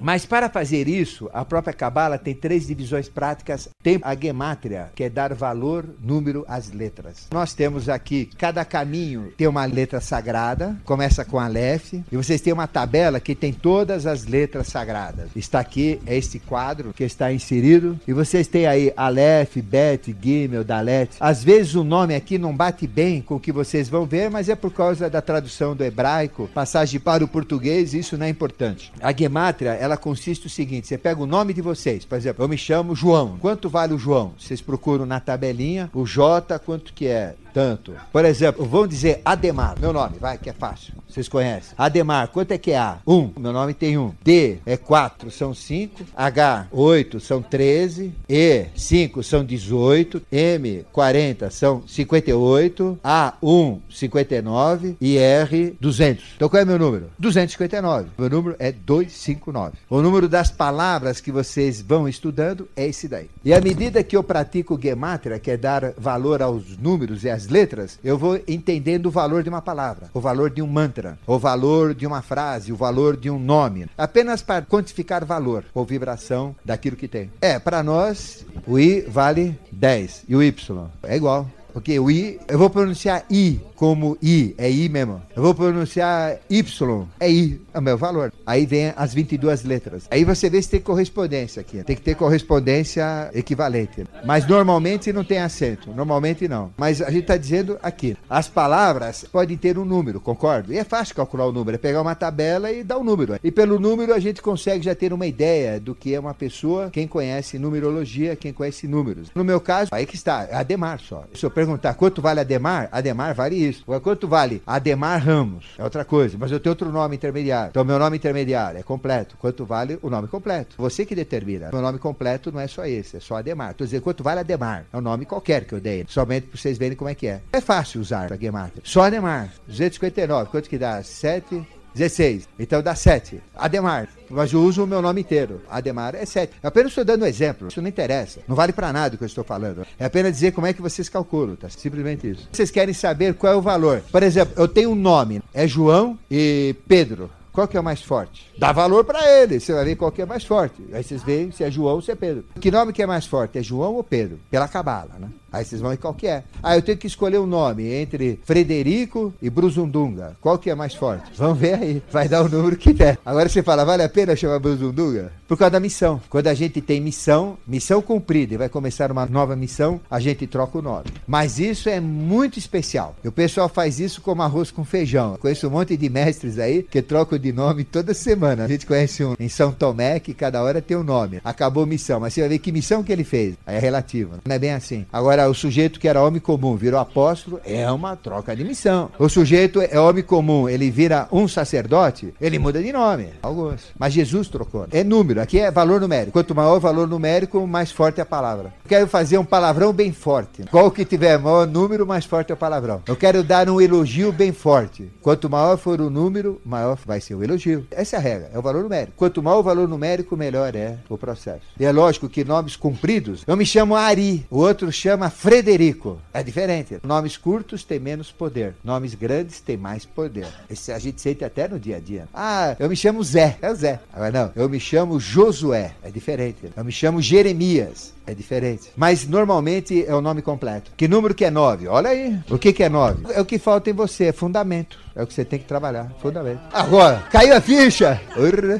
Mas para fazer isso, a própria Cabala tem três divisões práticas. Tem a gemátria, que é dar valor, número às letras. Nós temos aqui, cada caminho tem uma letra sagrada, começa com Aleph, e vocês têm uma tabela que tem todas as letras sagradas. Está aqui, é este quadro que está inserido, e vocês têm aí Aleph, Bet, Gimel, Dalet. Às vezes o nome aqui não bate bem com o que vocês vão ver, mas é por causa da tradução do hebraico, passagem para o português, isso não é importante. A gemátria ela consiste no seguinte: você pega o nome de vocês, por exemplo, eu me chamo João. Quanto vale o João? Vocês procuram na tabelinha o J, quanto que é? Tanto. Por exemplo, vamos dizer Ademar, meu nome, vai, que é fácil. Vocês conhecem. Ademar, quanto é que é A? 1. Um. Meu nome tem 1. Um. D é 4, são 5. H, 8, são 13. E, 5, são 18. M, 40, são 58. A, 1, um, 59. E R, 200. Então qual é meu número? 259. Meu número é 259. O número das palavras que vocês vão estudando é esse daí. E à medida que eu pratico Gematria, que é dar valor aos números e às as letras, eu vou entendendo o valor de uma palavra, o valor de um mantra, o valor de uma frase, o valor de um nome, apenas para quantificar valor ou vibração daquilo que tem. É, para nós, o I vale 10 e o Y é igual. Ok, o I, eu vou pronunciar I como I, é I mesmo. Eu vou pronunciar Y, é I, é o meu valor. Aí vem as 22 letras. Aí você vê se tem correspondência aqui. Tem que ter correspondência equivalente. Mas normalmente não tem acento, normalmente não. Mas a gente está dizendo aqui, as palavras podem ter um número, concordo? E é fácil calcular o número, é pegar uma tabela e dar o um número. E pelo número a gente consegue já ter uma ideia do que é uma pessoa, quem conhece numerologia, quem conhece números. No meu caso, aí que está, é Ademar só. Eu sou perguntar quanto vale Ademar, Ademar vale isso. Quanto vale Ademar Ramos? É outra coisa. Mas eu tenho outro nome intermediário. Então, meu nome intermediário é completo. Quanto vale o nome completo? Você que determina. Meu nome completo não é só esse, é só Ademar. Estou dizendo quanto vale Ademar. É um nome qualquer que eu dei. Somente para vocês verem como é que é. É fácil usar para Gematria. Só Ademar. 259. Quanto que dá? 7. 16. Então dá 7. Ademar. Mas eu uso o meu nome inteiro. Ademar é 7. Eu apenas estou dando um exemplo. Isso não interessa. Não vale para nada o que eu estou falando. É apenas dizer como é que vocês calculam, tá? Simplesmente isso. Vocês querem saber qual é o valor. Por exemplo, eu tenho um nome. É João e Pedro. Qual que é o mais forte? Dá valor para ele. Você vai ver qual que é mais forte. Aí vocês veem se é João ou se é Pedro. Que nome que é mais forte? É João ou Pedro? Pela cabala, né? Aí vocês vão ver qual que é. Ah, eu tenho que escolher um nome entre Frederico e Brusundunga. Qual que é mais forte? Vamos ver aí. Vai dar o número que der. Agora você fala, vale a pena chamar Brusundunga? Por causa da missão. Quando a gente tem missão, missão cumprida e vai começar uma nova missão, a gente troca o nome. Mas isso é muito especial. E o pessoal faz isso como arroz com feijão. Eu conheço um monte de mestres aí que trocam de nome toda semana. A gente conhece um em São Tomé que cada hora tem um nome. Acabou missão. Mas você vai ver que missão que ele fez. Aí é relativo. Não é bem assim. Agora, era o sujeito que era homem comum, virou apóstolo, é uma troca de missão. O sujeito é homem comum, ele vira um sacerdote, ele muda de nome. Alguns. Mas Jesus trocou. É número, aqui é valor numérico. Quanto maior o valor numérico, mais forte é a palavra. Eu quero fazer um palavrão bem forte. Qual que tiver maior número, mais forte é o palavrão. Eu quero dar um elogio bem forte. Quanto maior for o número, maior vai ser o elogio. Essa é a regra, é o valor numérico. Quanto maior o valor numérico, melhor é o processo. E é lógico que nomes compridos, eu me chamo Ari, o outro chama Frederico. É diferente. Nomes curtos têm menos poder. Nomes grandes têm mais poder. Esse a gente sente até no dia a dia. Ah, eu me chamo Zé. É o Zé. Agora não, eu me chamo Josué. É diferente. Eu me chamo Jeremias. É diferente. Mas normalmente é o nome completo. Que número que é 9? Olha aí. O que que é 9? É o que falta em você, é fundamento. É o que você tem que trabalhar, fundamento. Agora, caiu a ficha.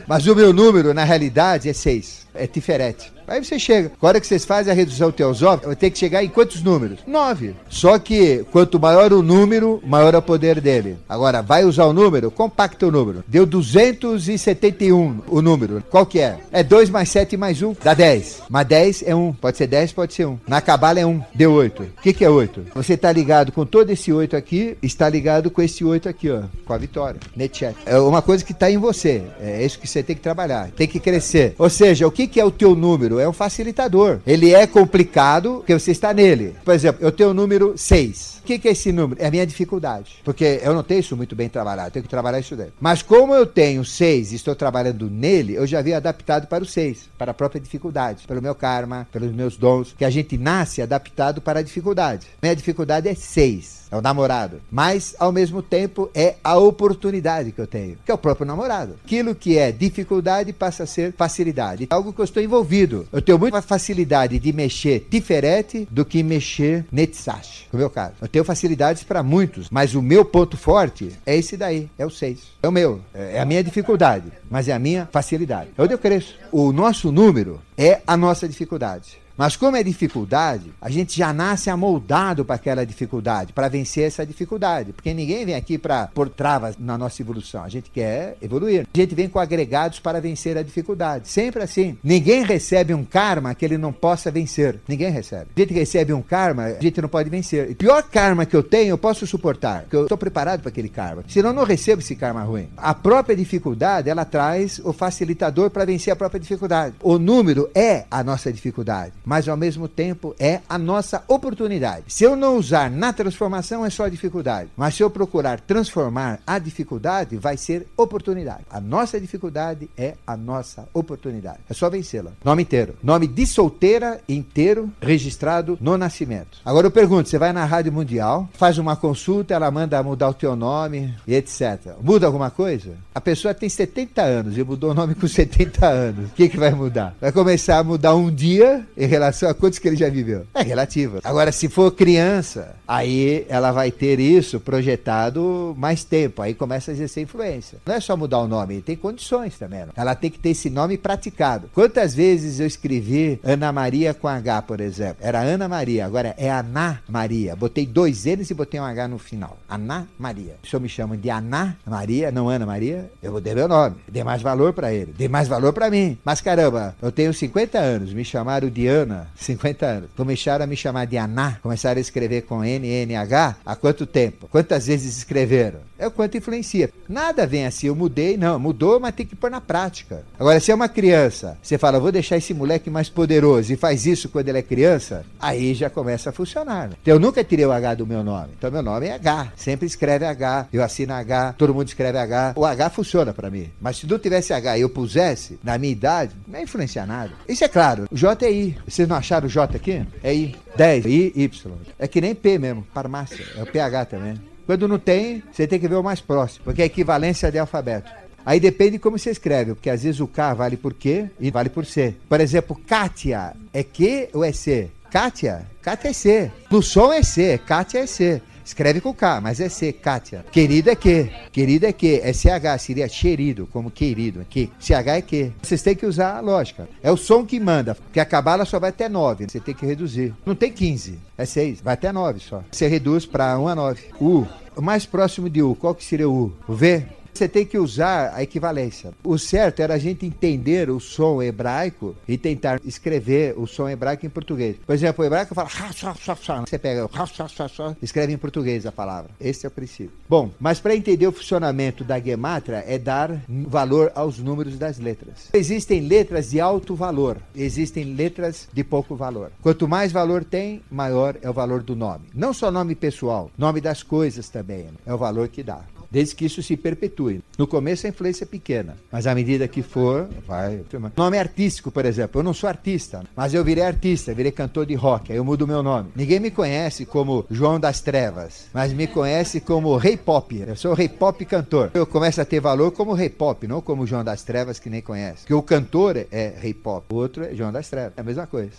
Mas o meu número, na realidade, é 6. É diferente. Aí você chega. Agora que vocês fazem a redução teosófica, vai ter que chegar em quantos números? Nove. Só que quanto maior o número, maior é o poder dele. Agora, vai usar o número? Compacta o número. Deu 271 o número. Qual que é? É 2 mais 7 mais 1, dá 10. Mas 10 é 1. Pode ser 10, pode ser 1. Na cabala é 1, deu 8. O que, que é 8? Você está ligado com todo esse 8 aqui, está ligado com esse 8 aqui, ó. Com a vitória. Netchat. É uma coisa que está em você. É isso que você tem que trabalhar. Tem que crescer. Ou seja, o que, que é o teu número? número é um facilitador. Ele é complicado porque você está nele. Por exemplo, eu tenho o número 6. O que, é esse número? É a minha dificuldade. Porque eu não tenho isso muito bem trabalhado, eu tenho que trabalhar isso dentro. Mas como eu tenho 6 e estou trabalhando nele, eu já havia adaptado para o 6, para a própria dificuldade, pelo meu karma, pelos meus dons, que a gente nasce adaptado para a dificuldade. Minha dificuldade é 6 é o namorado. Mas, ao mesmo tempo, é a oportunidade que eu tenho, que é o próprio namorado. Aquilo que é dificuldade passa a ser facilidade. É Algo que eu estou envolvido. Eu tenho muita facilidade de mexer diferente do que mexer netsash, no meu caso. Eu tenho facilidades para muitos, mas o meu ponto forte é esse daí, é o seis. É o meu, é, é a minha dificuldade, mas é a minha facilidade. É onde eu cresço. O nosso número é a nossa dificuldade. Mas como é dificuldade, a gente já nasce amoldado para aquela dificuldade, para vencer essa dificuldade, porque ninguém vem aqui para pôr travas na nossa evolução. A gente quer evoluir. A gente vem com agregados para vencer a dificuldade. Sempre assim. Ninguém recebe um karma que ele não possa vencer. Ninguém recebe. A gente recebe um karma, a gente não pode vencer. E pior karma que eu tenho, eu posso suportar, porque eu estou preparado para aquele karma. Senão eu não recebo esse karma ruim. A própria dificuldade, ela traz o facilitador para vencer a própria dificuldade. O número é a nossa dificuldade mas ao mesmo tempo é a nossa oportunidade. Se eu não usar na transformação, é só dificuldade. Mas se eu procurar transformar a dificuldade, vai ser oportunidade. A nossa dificuldade é a nossa oportunidade. É só vencê-la. Nome inteiro. Nome de solteira inteiro registrado no nascimento. Agora eu pergunto: você vai na Rádio Mundial, faz uma consulta, ela manda mudar o teu nome e etc. Muda alguma coisa? A pessoa tem 70 anos e mudou o nome com 70 anos. O que, que vai mudar? Vai começar a mudar um dia e relação a quantos que ele já viveu? É relativa. Agora, se for criança, aí ela vai ter isso projetado mais tempo, aí começa a exercer influência. Não é só mudar o nome, tem condições também. Não? Ela tem que ter esse nome praticado. Quantas vezes eu escrevi Ana Maria com H, por exemplo? Era Ana Maria, agora é Ana Maria. Botei dois N's e botei um H no final. Ana Maria. Se eu me chamo de Ana Maria, não Ana Maria, eu vou dar meu nome. Dê mais valor para ele, dê mais valor para mim. Mas caramba, eu tenho 50 anos, me chamaram de Ana 50 anos, começaram a me chamar de Aná, começaram a escrever com N N H. há quanto tempo? Quantas vezes escreveram? É o quanto influencia. Nada vem assim, eu mudei, não, mudou, mas tem que pôr na prática. Agora, se é uma criança, você fala, vou deixar esse moleque mais poderoso e faz isso quando ele é criança, aí já começa a funcionar. Né? Então, eu nunca tirei o H do meu nome. Então, meu nome é H. Sempre escreve H, eu assino H, todo mundo escreve H. O H funciona para mim. Mas se não tivesse H e eu pusesse, na minha idade, não ia influenciar nada. Isso é claro. O J é I. Vocês não acharam o J aqui? É I. 10. I, Y. É que nem P mesmo, farmácia. É o PH também. Quando não tem, você tem que ver o mais próximo, porque é equivalência de alfabeto. Aí depende de como você escreve, porque às vezes o K vale por Q e vale por C. Por exemplo, Kátia. É Q ou é C? Kátia? Kátia é C. som é C, Kátia é C. Escreve com K, mas é C, Kátia. Querido é que. Querido é que. É CH, seria cherido, como querido. Que. CH é que. Vocês têm que usar a lógica. É o som que manda, porque a cabala só vai até 9. Você tem que reduzir. Não tem 15, é 6. Vai até 9 só. Você reduz para 1 a 9. U. O mais próximo de U, qual que seria o U? O V? Você tem que usar a equivalência. O certo era a gente entender o som hebraico e tentar escrever o som hebraico em português. Por exemplo, o hebraico fala né? você pega o escreve em português a palavra. Esse é o princípio. Bom, mas para entender o funcionamento da gematra é dar valor aos números das letras. Existem letras de alto valor, existem letras de pouco valor. Quanto mais valor tem, maior é o valor do nome. Não só nome pessoal, nome das coisas também né? é o valor que dá desde que isso se perpetue. No começo a influência é pequena, mas à medida que for, vai. Nome artístico, por exemplo. Eu não sou artista, mas eu virei artista, virei cantor de rock, aí eu mudo meu nome. Ninguém me conhece como João das Trevas, mas me conhece como Rei Pop. Eu sou Rei Pop cantor. Eu começo a ter valor como Rei Pop, não como João das Trevas que nem conhece. Porque o cantor é Rei Pop, o outro é João das Trevas. É a mesma coisa.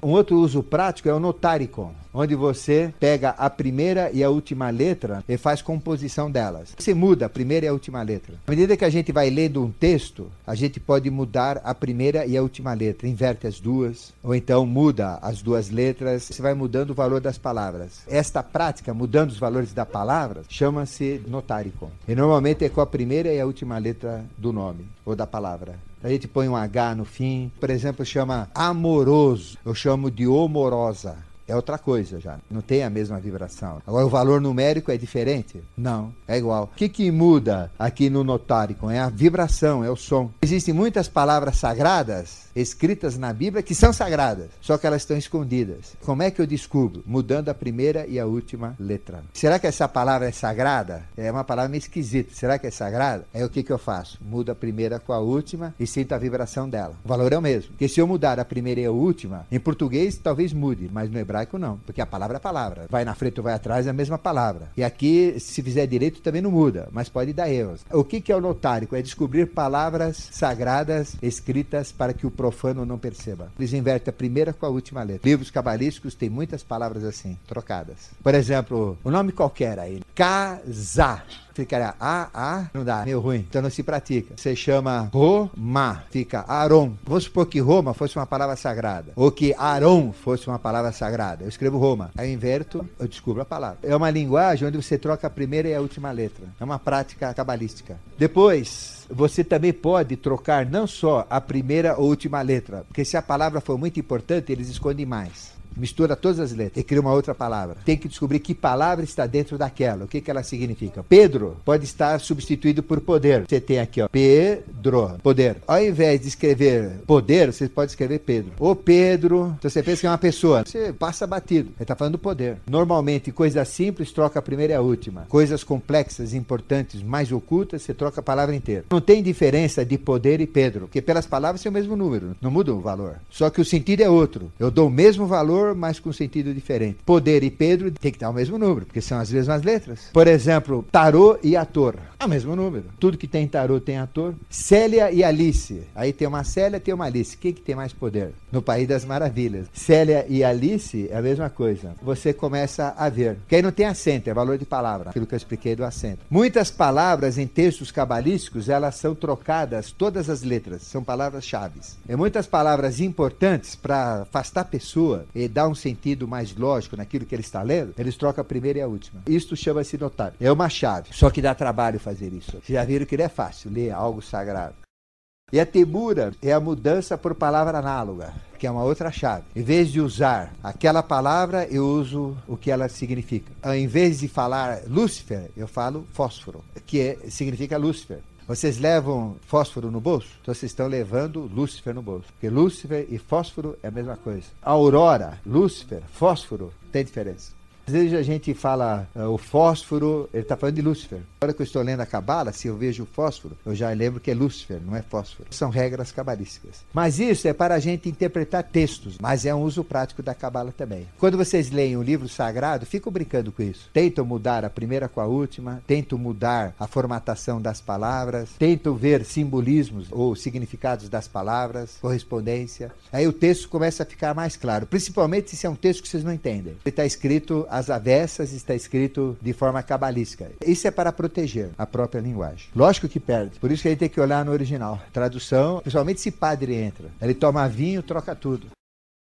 Um outro uso prático é o notaricon, onde você pega a primeira e a última letra e faz composição delas. Você muda a primeira e a última letra. À medida que a gente vai lendo um texto, a gente pode mudar a primeira e a última letra, inverte as duas, ou então muda as duas letras, você vai mudando o valor das palavras. Esta prática, mudando os valores da palavra, chama-se notaricon. E normalmente é com a primeira e a última letra do nome ou da palavra. A gente põe um H no fim. Por exemplo, chama amoroso. Eu chamo de amorosa. É outra coisa já. Não tem a mesma vibração. Agora, o valor numérico é diferente? Não, é igual. O que, que muda aqui no notário? É a vibração, é o som. Existem muitas palavras sagradas escritas na Bíblia que são sagradas, só que elas estão escondidas. Como é que eu descubro? Mudando a primeira e a última letra. Será que essa palavra é sagrada? É uma palavra meio esquisita. Será que é sagrada? É o que, que eu faço? Mudo a primeira com a última e sinto a vibração dela. O valor é o mesmo. Porque se eu mudar a primeira e a última, em português talvez mude, mas no hebraico não, porque a palavra é a palavra. Vai na frente ou vai atrás é a mesma palavra. E aqui, se fizer direito, também não muda, mas pode dar erros. O que, que é o notárico? É descobrir palavras sagradas escritas para que o profano não perceba. Eles invertem a primeira com a última letra. Livros cabalísticos têm muitas palavras assim, trocadas. Por exemplo, o nome qualquer aí. Casar ficará a, a, ah, ah, não dá, meio ruim. Então não se pratica. Você chama Roma, fica Aron. Vamos supor que Roma fosse uma palavra sagrada, ou que Aron fosse uma palavra sagrada. Eu escrevo Roma, aí eu inverto, eu descubro a palavra. É uma linguagem onde você troca a primeira e a última letra. É uma prática cabalística. Depois, você também pode trocar não só a primeira ou última letra, porque se a palavra for muito importante, eles escondem mais mistura todas as letras e cria uma outra palavra. Tem que descobrir que palavra está dentro daquela, o que, que ela significa. Pedro pode estar substituído por poder. Você tem aqui, ó, Pedro, poder. Ao invés de escrever poder, você pode escrever Pedro. O Pedro, então você pensa que é uma pessoa, você passa batido. Ele está falando poder. Normalmente, coisas simples, troca a primeira e a última. Coisas complexas, importantes, mais ocultas, você troca a palavra inteira. Não tem diferença de poder e Pedro, porque pelas palavras é o mesmo número, não muda o valor. Só que o sentido é outro. Eu dou o mesmo valor anterior, mas com sentido diferente. Poder e Pedro tem que estar o mesmo número, porque são as mesmas letras. Por exemplo, tarô e ator. É o mesmo número. Tudo que tem tarô tem ator. Célia e Alice. Aí tem uma Célia, tem uma Alice. Quem que tem mais poder? No País das Maravilhas. Célia e Alice é a mesma coisa. Você começa a ver. Porque aí não tem acento, é valor de palavra. Aquilo que eu expliquei do acento. Muitas palavras em textos cabalísticos, elas são trocadas, todas as letras. São palavras-chave. E muitas palavras importantes para afastar a pessoa e dá um sentido mais lógico naquilo que ele está lendo, eles trocam a primeira e a última. Isto chama-se notário. É uma chave. Só que dá trabalho fazer isso. Vocês já viram que não é fácil ler algo sagrado. E a temura é a mudança por palavra análoga, que é uma outra chave. Em vez de usar aquela palavra, eu uso o que ela significa. Em vez de falar Lúcifer, eu falo fósforo, que é, significa Lúcifer. Vocês levam fósforo no bolso? Então vocês estão levando Lúcifer no bolso. Porque Lúcifer e fósforo é a mesma coisa. Aurora, Lúcifer, fósforo, tem diferença. Às vezes a gente fala uh, o fósforo, ele está falando de Lúcifer. Agora que eu estou lendo a Cabala, se eu vejo o fósforo, eu já lembro que é Lúcifer, não é fósforo. São regras cabalísticas. Mas isso é para a gente interpretar textos, mas é um uso prático da Cabala também. Quando vocês leem o um livro sagrado, ficam brincando com isso. Tentam mudar a primeira com a última, tentam mudar a formatação das palavras, tentam ver simbolismos ou significados das palavras, correspondência. Aí o texto começa a ficar mais claro, principalmente se é um texto que vocês não entendem. Ele está escrito a as avessas está escrito de forma cabalística. Isso é para proteger a própria linguagem. Lógico que perde. Por isso que aí tem que olhar no original. Tradução, principalmente se padre entra. Ele toma vinho, troca tudo.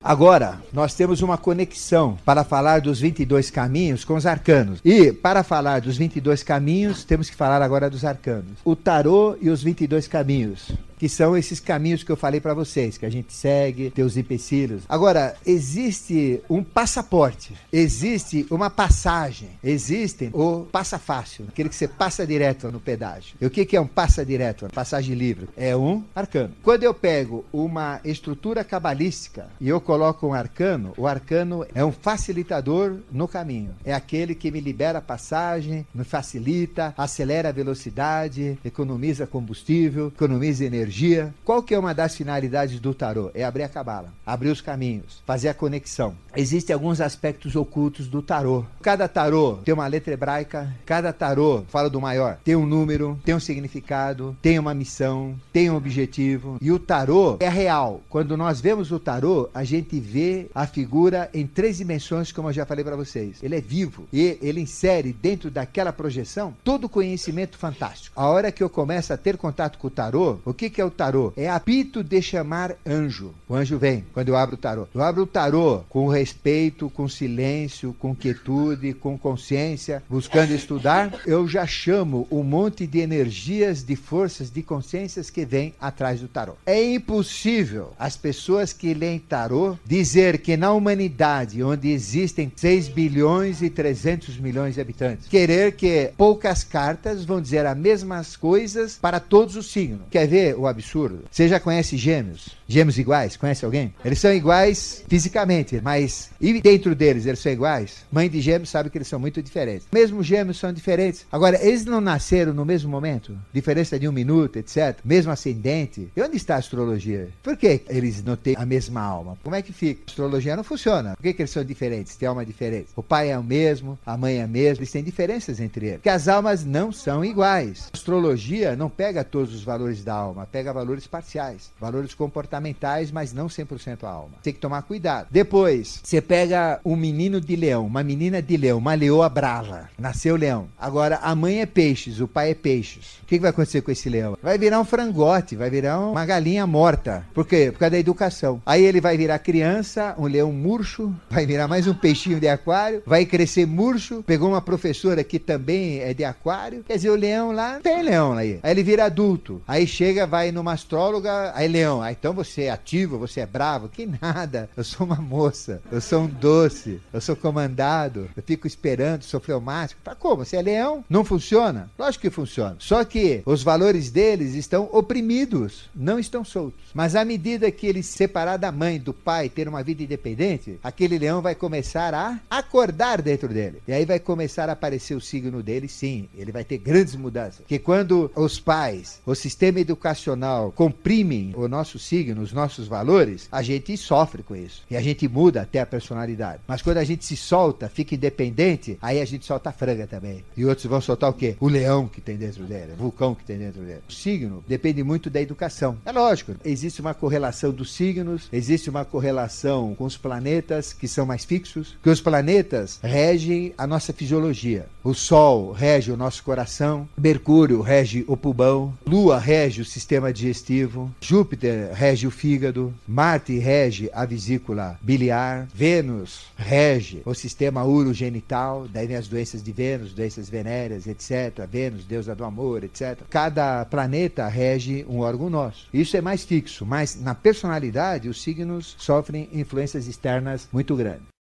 Agora, nós temos uma conexão para falar dos 22 caminhos com os arcanos. E para falar dos 22 caminhos, temos que falar agora dos arcanos. O tarô e os 22 caminhos que são esses caminhos que eu falei para vocês, que a gente segue, tem os empecilhos. Agora, existe um passaporte, existe uma passagem, existe o passa fácil, aquele que você passa direto no pedágio. E o que, que é um passa direto? Passagem livre. É um arcano. Quando eu pego uma estrutura cabalística e eu coloco um arcano, o arcano é um facilitador no caminho. É aquele que me libera a passagem, me facilita, acelera a velocidade, economiza combustível, economiza energia astrologia. Qual que é uma das finalidades do tarô? É abrir a cabala, abrir os caminhos, fazer a conexão. Existem alguns aspectos ocultos do tarô. Cada tarô tem uma letra hebraica, cada tarô, fala do maior, tem um número, tem um significado, tem uma missão, tem um objetivo. E o tarô é real. Quando nós vemos o tarô, a gente vê a figura em três dimensões, como eu já falei para vocês. Ele é vivo e ele insere dentro daquela projeção todo o conhecimento fantástico. A hora que eu começo a ter contato com o tarô, o que que é o tarô? É apito de chamar anjo. O anjo vem quando eu abro o tarô. Eu abro o tarô com respeito, com silêncio, com quietude, com consciência, buscando estudar. Eu já chamo um monte de energias, de forças, de consciências que vem atrás do tarô. É impossível as pessoas que leem tarô dizer que na humanidade, onde existem 6 bilhões e 300 milhões de habitantes, querer que poucas cartas vão dizer as mesmas coisas para todos os signos. Quer ver o absurdo. Você já conhece gêmeos? Gêmeos iguais? Conhece alguém? Eles são iguais fisicamente, mas e dentro deles eles são iguais? Mãe de gêmeos sabe que eles são muito diferentes. Mesmo gêmeos são diferentes. Agora, eles não nasceram no mesmo momento? Diferença de um minuto, etc. Mesmo ascendente. E onde está a astrologia? Por que eles não têm a mesma alma? Como é que fica? A astrologia não funciona. Por que, que eles são diferentes? Tem alma diferente. O pai é o mesmo, a mãe é a mesma. Eles têm diferenças entre eles. Porque as almas não são iguais. A astrologia não pega todos os valores da alma pega valores parciais, valores comportamentais, mas não 100% a alma. Tem que tomar cuidado. Depois, você pega um menino de leão, uma menina de leão, uma leoa brava, nasceu leão. Agora, a mãe é peixes, o pai é peixes. O que, que vai acontecer com esse leão? Vai virar um frangote, vai virar uma galinha morta. Por quê? Por causa da educação. Aí ele vai virar criança, um leão murcho, vai virar mais um peixinho de aquário, vai crescer murcho, pegou uma professora que também é de aquário. Quer dizer, o leão lá, não tem leão aí. Aí ele vira adulto. Aí chega, vai vai numa astróloga, aí Leão, ah, então você é ativo, você é bravo? Que nada, eu sou uma moça, eu sou um doce, eu sou comandado, eu fico esperando, sou fleumático. Pra como? Você é leão? Não funciona? Lógico que funciona. Só que os valores deles estão oprimidos, não estão soltos. Mas à medida que ele se separar da mãe, do pai, ter uma vida independente, aquele leão vai começar a acordar dentro dele. E aí vai começar a aparecer o signo dele, sim. Ele vai ter grandes mudanças. Que quando os pais, o sistema educacional, comprimem o nosso signo, os nossos valores, a gente sofre com isso. E a gente muda até a personalidade. Mas quando a gente se solta, fica independente, aí a gente solta a franga também. E outros vão soltar o quê? O leão que tem dentro dela, o vulcão que tem dentro dela. O signo depende muito da educação. É lógico, existe uma correlação dos signos, existe uma correlação com os planetas que são mais fixos, que os planetas regem a nossa fisiologia. O Sol rege o nosso coração, Mercúrio rege o pulmão, Lua rege o sistema sistema digestivo, Júpiter rege o fígado, Marte rege a vesícula biliar, Vênus rege o sistema urogenital, daí vem as doenças de Vênus, doenças venéreas, etc. Vênus, deusa é do amor, etc. Cada planeta rege um órgão nosso. Isso é mais fixo, mas na personalidade os signos sofrem influências externas muito grandes.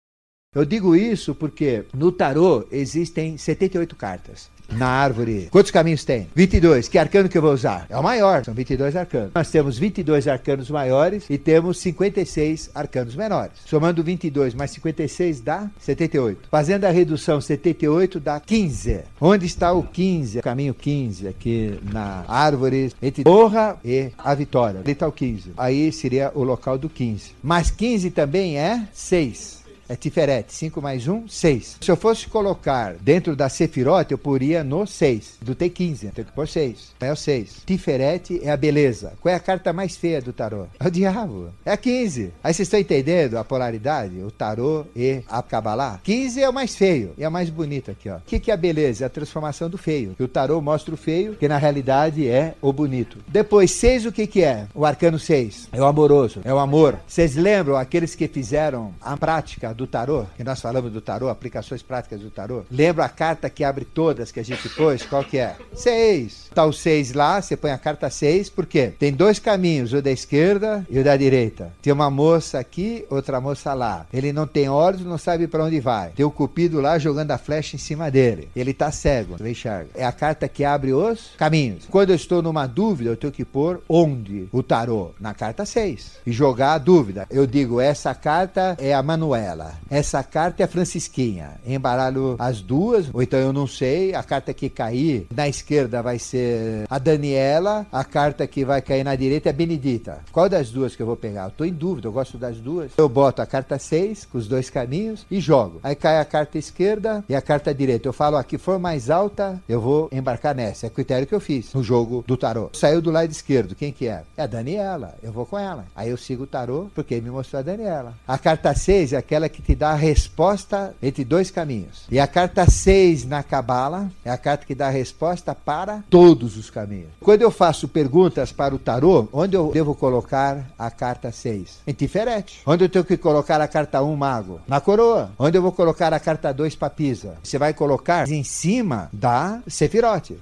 Eu digo isso porque no tarô existem 78 cartas na árvore. Quantos caminhos tem? 22. Que arcano que eu vou usar? É o maior. São 22 arcanos. Nós temos 22 arcanos maiores e temos 56 arcanos menores. Somando 22 mais 56 dá 78. Fazendo a redução 78 dá 15. Onde está o 15? Caminho 15 aqui na árvore entre Borra e a Vitória. Ali está o 15. Aí seria o local do 15. Mais 15 também é 6 é Tiferet. 5 mais 1, 6. Se eu fosse colocar dentro da Sefirot, eu poria no 6. Do T15, tem que pôr 6. É o 6. Tiferet é a beleza. Qual é a carta mais feia do tarô? É o diabo. É a 15. Aí vocês estão entendendo a polaridade? O tarô e a Kabbalah? 15 é o mais feio. E é a mais bonito aqui, ó. O que, que é a beleza? É a transformação do feio. Que o tarô mostra o feio, que na realidade é o bonito. Depois, 6, o que, que é? O arcano 6. É o amoroso, é o amor. Vocês lembram aqueles que fizeram a prática do do tarô, que nós falamos do tarô, aplicações práticas do tarô, lembra a carta que abre todas que a gente pôs? Qual que é? Seis. Tá o seis lá, você põe a carta seis, por quê? Tem dois caminhos, o da esquerda e o da direita. Tem uma moça aqui, outra moça lá. Ele não tem olhos, não sabe para onde vai. Tem o cupido lá jogando a flecha em cima dele. Ele tá cego, não enxerga. É a carta que abre os caminhos. Quando eu estou numa dúvida, eu tenho que pôr onde o tarô? Na carta seis. E jogar a dúvida. Eu digo, essa carta é a Manuela essa carta é francisquinha. Embaralho as duas, ou então eu não sei. A carta que cair na esquerda vai ser a Daniela, a carta que vai cair na direita é a Benedita. Qual das duas que eu vou pegar? Eu tô em dúvida, eu gosto das duas. Eu boto a carta 6, com os dois caminhos, e jogo. Aí cai a carta esquerda e a carta direita. Eu falo, a que for mais alta, eu vou embarcar nessa. É o critério que eu fiz no jogo do tarô. Saiu do lado esquerdo, quem que é? É a Daniela. Eu vou com ela. Aí eu sigo o tarô, porque me mostrou a Daniela. A carta 6 é aquela que te dá a resposta entre dois caminhos. E a carta 6 na Cabala é a carta que dá a resposta para todos os caminhos. Quando eu faço perguntas para o tarô, onde eu devo colocar a carta 6? Em Tiferete. Onde eu tenho que colocar a carta 1 um, Mago? Na coroa. Onde eu vou colocar a carta 2 Papisa? Você vai colocar em cima da Sefirote.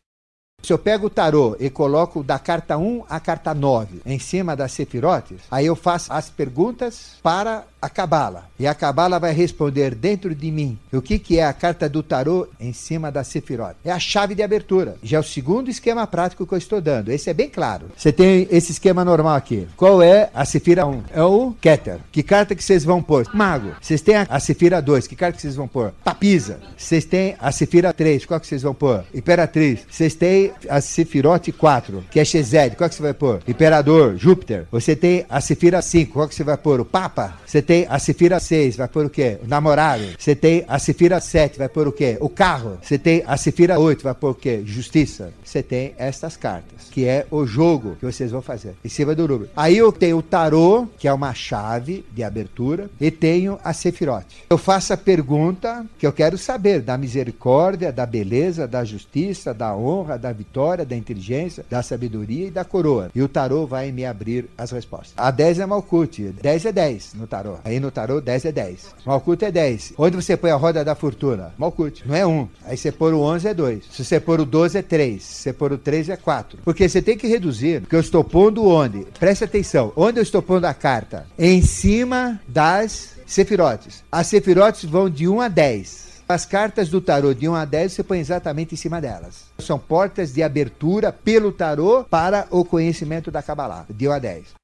Se eu pego o tarô e coloco da carta 1 à carta 9 em cima das sefirotes, aí eu faço as perguntas para a Cabala. E a Cabala vai responder dentro de mim o que, que é a carta do tarô em cima da Sefirot. É a chave de abertura. Já é o segundo esquema prático que eu estou dando. Esse é bem claro. Você tem esse esquema normal aqui. Qual é a Sefira 1? É o Keter. Que carta que vocês vão pôr? Mago. Vocês têm a Sefira 2. Que carta que vocês vão pôr? Papisa. Vocês têm a Sefira 3. Qual que vocês vão pôr? Imperatriz. Vocês têm a Sefirot 4, que é Shezed. Qual que você vai pôr? Imperador, Júpiter. Você tem a Sefira 5. Qual que você vai pôr? O Papa. Você tem a Cifira 6, vai por o quê? O namorado. Você tem a Cifira 7, vai por o quê? O carro. Você tem a Cifira 8, vai por o quê? Justiça. Você tem estas cartas, que é o jogo que vocês vão fazer em cima do número. Aí eu tenho o tarô, que é uma chave de abertura, e tenho a Sefirote. Eu faço a pergunta que eu quero saber da misericórdia, da beleza, da justiça, da honra, da vitória, da inteligência, da sabedoria e da coroa. E o tarô vai me abrir as respostas. A 10 é Malkuth, 10 é 10 no tarô. Aí no tarô, 10 é 10. Malkuth é 10. Onde você põe a roda da fortuna? Malkuth. Não é 1. Aí você pôr o 11 é 2. Se você pôr o 12 é 3. Se você pôr o 3 é 4. Porque você tem que reduzir, porque eu estou pondo onde? Preste atenção. Onde eu estou pondo a carta? Em cima das sefirotes. As sefirotes vão de 1 a 10. As cartas do tarô de 1 a 10 você põe exatamente em cima delas. São portas de abertura pelo tarô para o conhecimento da Kabbalah, de 1 a 10.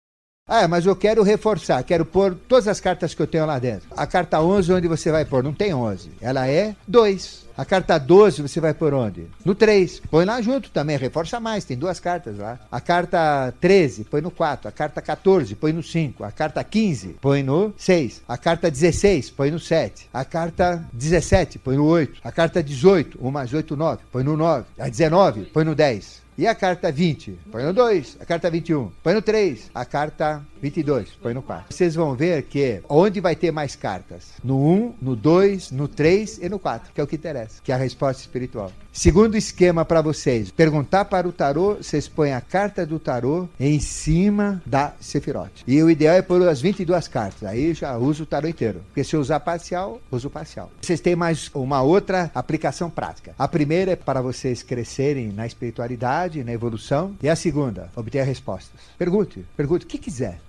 Ah, é, mas eu quero reforçar, quero pôr todas as cartas que eu tenho lá dentro. A carta 11, onde você vai pôr? Não tem 11, ela é 2. A carta 12 você vai pôr onde? No 3. Põe lá junto também, reforça mais, tem duas cartas lá. A carta 13, põe no 4. A carta 14, põe no 5. A carta 15, põe no 6. A carta 16, põe no 7. A carta 17, põe no 8. A carta 18, 1 mais 8, 9, põe no 9. A 19, põe no 10. E a carta 20? Põe no 2. A carta 21? Põe no 3. A carta 22, põe no 4. Vocês vão ver que onde vai ter mais cartas? No 1, no 2, no 3 e no 4, que é o que interessa, que é a resposta espiritual. Segundo esquema para vocês, perguntar para o tarô, vocês põem a carta do tarô em cima da sefirote. E o ideal é pôr as 22 cartas, aí já usa o tarô inteiro. Porque se eu usar parcial, uso parcial. Vocês têm mais uma outra aplicação prática. A primeira é para vocês crescerem na espiritualidade, na evolução. E a segunda, obter respostas. Pergunte, pergunte o que quiser.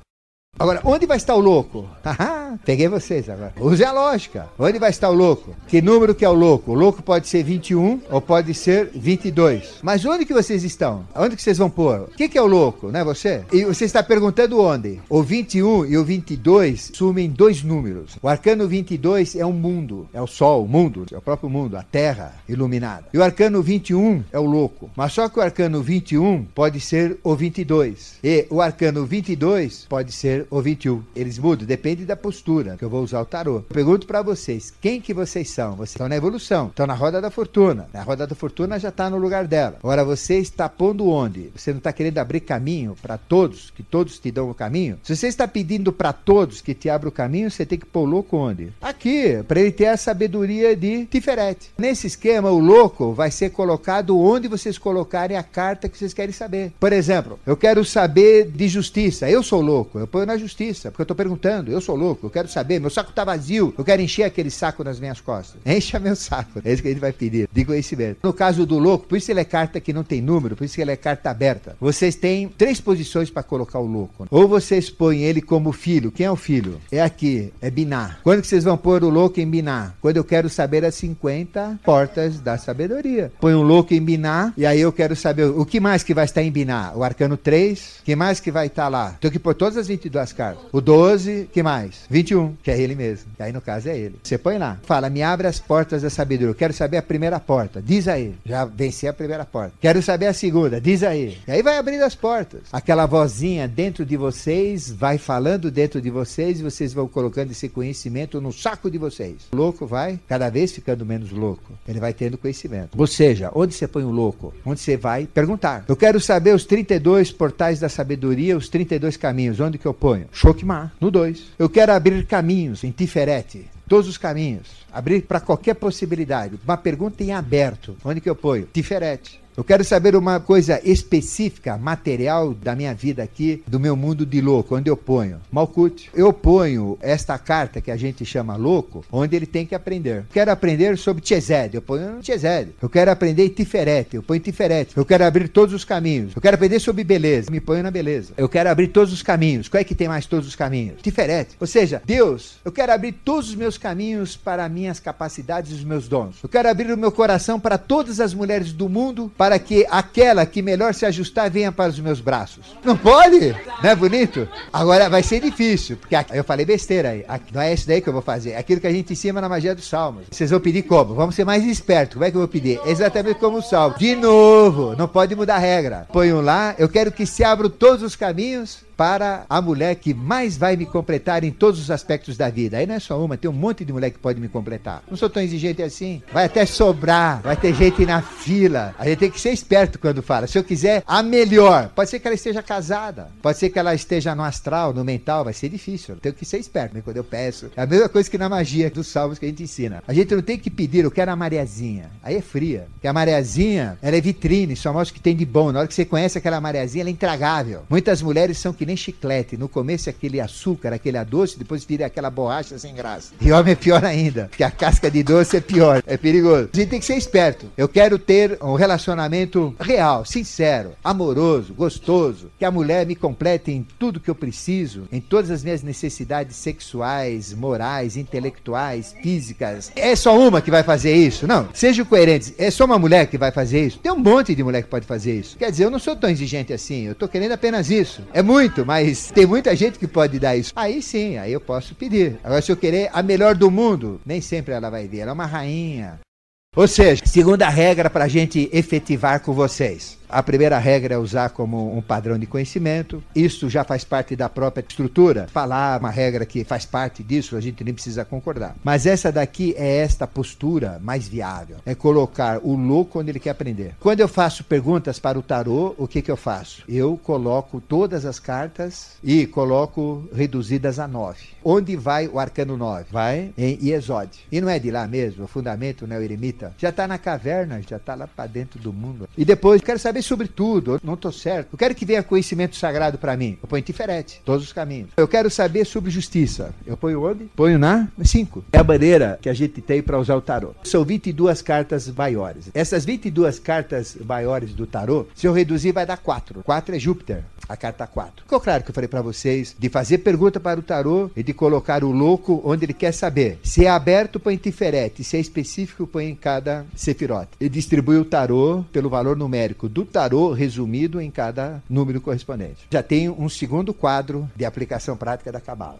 Agora, onde vai estar o louco? Peguei vocês agora. Use a lógica. Onde vai estar o louco? Que número que é o louco? O louco pode ser 21 ou pode ser 22. Mas onde que vocês estão? Onde que vocês vão pôr? O que, que é o louco, né? Você? E você está perguntando onde? O 21 e o 22 sumem dois números. O arcano 22 é um mundo. É o sol, o mundo. É o próprio mundo, a terra iluminada. E o arcano 21 é o louco. Mas só que o arcano 21 pode ser o 22. E o arcano 22 pode ser ou 21. Eles mudam, depende da postura que eu vou usar o tarô. Eu pergunto para vocês, quem que vocês são? Vocês estão na evolução, estão na roda da fortuna. Na roda da fortuna já está no lugar dela. Agora você está pondo onde? Você não está querendo abrir caminho para todos, que todos te dão o caminho? Se você está pedindo para todos que te abram o caminho, você tem que pôr o louco onde? Aqui, para ele ter a sabedoria de Tiferet. Nesse esquema, o louco vai ser colocado onde vocês colocarem a carta que vocês querem saber. Por exemplo, eu quero saber de justiça. Eu sou louco, eu ponho na na justiça, porque eu tô perguntando, eu sou louco, eu quero saber, meu saco tá vazio, eu quero encher aquele saco nas minhas costas. Encha meu saco. É isso que ele vai pedir, de conhecimento. No caso do louco, por isso ele é carta que não tem número, por isso ele é carta aberta. Vocês têm três posições para colocar o louco. Ou vocês põem ele como filho. Quem é o filho? É aqui, é Biná. Quando que vocês vão pôr o louco em Biná? Quando eu quero saber as 50 portas da sabedoria. Põe um louco em Biná e aí eu quero saber o que mais que vai estar em Biná? O arcano 3? O que mais que vai estar lá? Tem que pôr todas as 22 cartas. O 12, que mais? 21, que é ele mesmo. aí no caso é ele. Você põe lá, fala, me abre as portas da sabedoria. Eu quero saber a primeira porta. Diz a ele. Já venci a primeira porta. Quero saber a segunda. Diz a ele. E aí vai abrindo as portas. Aquela vozinha dentro de vocês vai falando dentro de vocês e vocês vão colocando esse conhecimento no saco de vocês. O louco vai cada vez ficando menos louco. Ele vai tendo conhecimento. Ou seja, onde você põe o louco? Onde você vai perguntar. Eu quero saber os 32 portais da sabedoria, os 32 caminhos. Onde que eu proponho? Shokmah, no 2. Eu quero abrir caminhos em Tiferete, todos os caminhos, abrir para qualquer possibilidade. Uma pergunta em aberto, onde que eu ponho? Tiferete. Eu quero saber uma coisa específica, material da minha vida aqui, do meu mundo de louco, onde eu ponho. Malcute, eu ponho esta carta que a gente chama louco, onde ele tem que aprender. Quero aprender sobre Chesed, eu ponho Chesed. Eu quero aprender Tiferet, eu ponho Tiferet. Eu quero abrir todos os caminhos. Eu quero aprender sobre beleza, me ponho na beleza. Eu quero abrir todos os caminhos. Qual é que tem mais todos os caminhos? Tiferet. Ou seja, Deus, eu quero abrir todos os meus caminhos para minhas capacidades e os meus dons. Eu quero abrir o meu coração para todas as mulheres do mundo, para para que aquela que melhor se ajustar venha para os meus braços. Não pode? Não é bonito? Agora vai ser difícil, porque eu falei besteira aí. Não é isso daí que eu vou fazer. É aquilo que a gente ensina na magia dos salmos. Vocês vão pedir como? Vamos ser mais espertos. Como é que eu vou pedir? Exatamente como o salmo. De novo, não pode mudar a regra. Põe um lá, eu quero que se abram todos os caminhos para a mulher que mais vai me completar em todos os aspectos da vida. Aí não é só uma, tem um monte de mulher que pode me completar. Não sou tão exigente assim. Vai até sobrar, vai ter gente na fila. A gente tem que ser esperto quando fala. Se eu quiser a melhor, pode ser que ela esteja casada, pode ser que ela esteja no astral, no mental, vai ser difícil. tenho que ser esperto né, quando eu peço. É a mesma coisa que na magia dos salmos que a gente ensina. A gente não tem que pedir, eu quero a mariazinha. Aí é fria. Porque a mariazinha, ela é vitrine, só mostra o que tem de bom. Na hora que você conhece aquela mariazinha, ela é intragável. Muitas mulheres são que que nem chiclete. No começo é aquele açúcar, aquele doce, depois vira aquela borracha sem graça. E homem é pior ainda, porque a casca de doce é pior, é perigoso. A gente tem que ser esperto. Eu quero ter um relacionamento real, sincero, amoroso, gostoso, que a mulher me complete em tudo que eu preciso, em todas as minhas necessidades sexuais, morais, intelectuais, físicas. É só uma que vai fazer isso? Não. Sejam coerentes. É só uma mulher que vai fazer isso? Tem um monte de mulher que pode fazer isso. Quer dizer, eu não sou tão exigente assim. Eu tô querendo apenas isso. É muito muito, mas tem muita gente que pode dar isso. Aí sim, aí eu posso pedir. Agora, se eu querer a melhor do mundo, nem sempre ela vai ver. Ela é uma rainha. Ou seja, segunda regra para a gente efetivar com vocês. A primeira regra é usar como um padrão de conhecimento. Isso já faz parte da própria estrutura. Falar uma regra que faz parte disso, a gente nem precisa concordar. Mas essa daqui é esta postura mais viável. É colocar o louco onde ele quer aprender. Quando eu faço perguntas para o tarô, o que, que eu faço? Eu coloco todas as cartas e coloco reduzidas a nove. Onde vai o arcano 9? Vai em Iesod. E não é de lá mesmo, o fundamento, né, o eremita? Já está na caverna, já está lá para dentro do mundo. E depois, quero saber saber sobre tudo. Eu não estou certo. Eu quero que venha conhecimento sagrado para mim. Eu ponho Tiferet, todos os caminhos. Eu quero saber sobre justiça. Eu ponho onde? Ponho na 5. É a maneira que a gente tem para usar o tarô. São 22 cartas maiores. Essas 22 cartas maiores do tarô, se eu reduzir, vai dar 4. 4 é Júpiter a carta 4. Ficou claro que eu falei para vocês de fazer pergunta para o tarô e de colocar o louco onde ele quer saber. Se é aberto, põe Tiferete. Se é específico, põe em cada sefirote. E distribui o tarô pelo valor numérico do tarô resumido em cada número correspondente. Já tem um segundo quadro de aplicação prática da Cabala.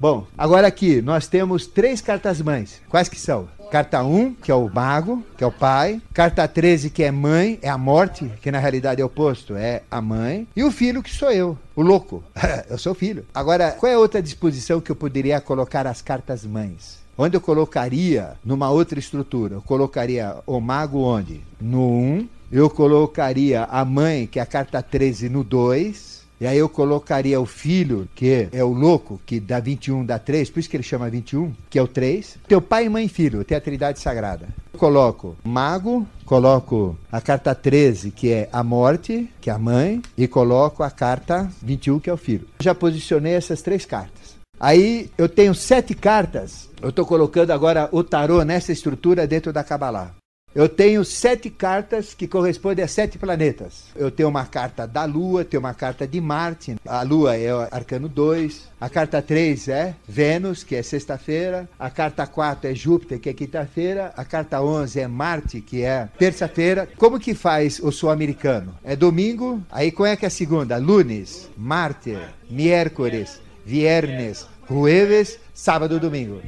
Bom, agora aqui nós temos três cartas mães. Quais que são? Carta 1, que é o mago, que é o pai. Carta 13, que é mãe, é a morte, que na realidade é o oposto, é a mãe. E o filho, que sou eu, o louco. eu sou filho. Agora, qual é outra disposição que eu poderia colocar as cartas mães? Onde eu colocaria numa outra estrutura? Eu colocaria o mago onde? No 1. Eu colocaria a mãe, que é a carta 13, no 2 e aí eu colocaria o filho, que é o louco, que dá 21, dá 3, por isso que ele chama 21, que é o 3. Teu pai, mãe e filho, tem a trindade sagrada. Eu coloco mago, coloco a carta 13, que é a morte, que é a mãe, e coloco a carta 21, que é o filho. Já posicionei essas três cartas. Aí eu tenho sete cartas. Eu estou colocando agora o tarô nessa estrutura dentro da Kabbalah. Eu tenho sete cartas que correspondem a sete planetas. Eu tenho uma carta da Lua, tenho uma carta de Marte. A Lua é o arcano 2. A carta 3 é Vênus, que é sexta-feira. A carta 4 é Júpiter, que é quinta-feira. A carta 11 é Marte, que é terça-feira. Como que faz o sul-americano? É domingo, aí qual é que é a segunda? Lunes, Marte, Miércoles, Viernes, Jueves, sábado, domingo.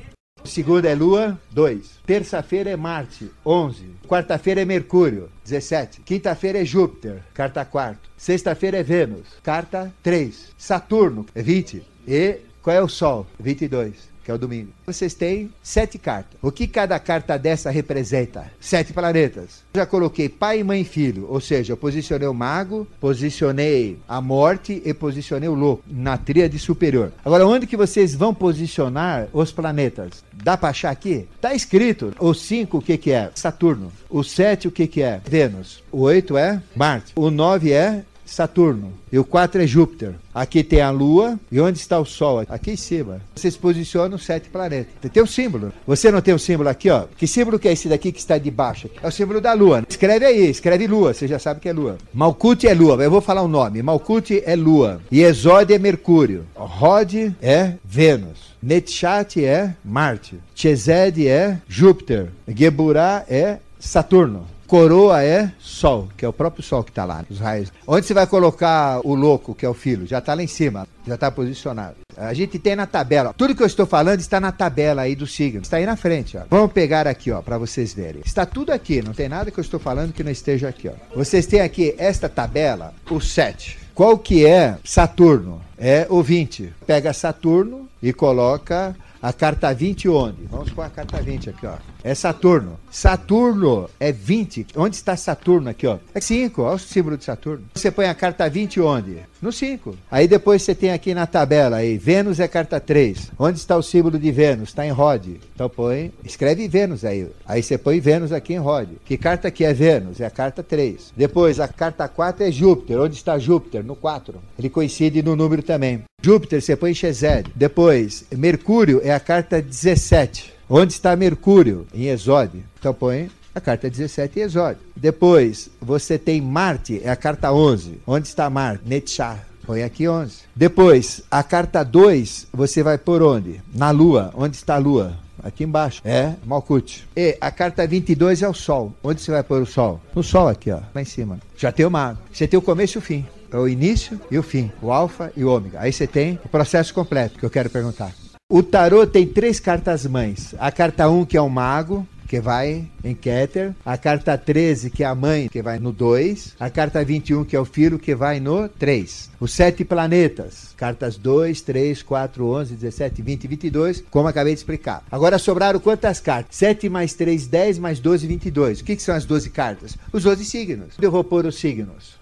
Segunda é Lua, 2. Terça-feira é Marte, 11. Quarta-feira é Mercúrio, 17. Quinta-feira é Júpiter, carta 4. Sexta-feira é Vênus, carta 3. Saturno, 20. E qual é o Sol? 22 que é o domingo, vocês têm sete cartas. O que cada carta dessa representa? Sete planetas. Já coloquei pai, mãe e filho, ou seja, eu posicionei o mago, posicionei a morte e posicionei o louco na tríade superior. Agora, onde que vocês vão posicionar os planetas? Dá pra achar aqui? Tá escrito. O 5, o que que é? Saturno. O 7, o que que é? Vênus. O 8 é Marte. O 9 é Saturno. E o 4 é Júpiter. Aqui tem a Lua. E onde está o Sol? Aqui em cima. Vocês posicionam os sete planetas. Tem um símbolo. Você não tem um símbolo aqui, ó. Que símbolo que é esse daqui que está de baixo? É o símbolo da Lua. Escreve aí, escreve Lua. Você já sabe que é Lua. Malkuth é Lua. Eu vou falar o um nome. Malkuth é Lua. E Exode é Mercúrio. Rod é Vênus. Netchat é Marte. Chesed é Júpiter. Geburá é Saturno. Coroa é Sol, que é o próprio Sol que está lá, os raios. Onde você vai colocar o louco, que é o filho? Já está lá em cima, já está posicionado. A gente tem na tabela. Tudo que eu estou falando está na tabela aí do signo. Está aí na frente, ó. Vamos pegar aqui, ó, para vocês verem. Está tudo aqui, não tem nada que eu estou falando que não esteja aqui, ó. Vocês têm aqui esta tabela, o 7. Qual que é Saturno? É o 20. Pega Saturno e coloca a carta 20 onde? Vamos com a carta 20 aqui, ó. É Saturno. Saturno é 20. Onde está Saturno aqui, ó? É 5, olha o símbolo de Saturno. Você põe a carta 20 onde? No 5. Aí depois você tem aqui na tabela aí, Vênus é carta 3. Onde está o símbolo de Vênus? Está em Rod. Então põe, escreve Vênus aí. Aí você põe Vênus aqui em Rod. Que carta aqui é Vênus? É a carta 3. Depois, a carta 4 é Júpiter. Onde está Júpiter? No 4. Ele coincide no número também. Júpiter você põe em Chesed. Depois, Mercúrio é a carta 17. Onde está Mercúrio? Em Exode. Então põe a carta 17 é Exódio. Depois, você tem Marte, é a carta 11. Onde está Marte? Netchar. Põe aqui 11. Depois, a carta 2, você vai por onde? Na Lua. Onde está a Lua? Aqui embaixo. É, Malkuth. E a carta 22 é o Sol. Onde você vai pôr o Sol? No Sol aqui, ó. Lá em cima. Já tem o mago. Você tem o começo e o fim. É o início e o fim. O alfa e o ômega. Aí você tem o processo completo que eu quero perguntar. O tarô tem três cartas mães. A carta 1, um, que é o mago, que vai em Keter, a carta 13, que é a mãe, que vai no 2, a carta 21, que é o filho, que vai no 3. Os sete planetas, cartas 2, 3, 4, 11, 17, 20 e 22, como acabei de explicar. Agora sobraram quantas cartas? 7 mais 3, 10 mais 12, 22. O que, que são as 12 cartas? Os 12 signos. Eu vou pôr os signos.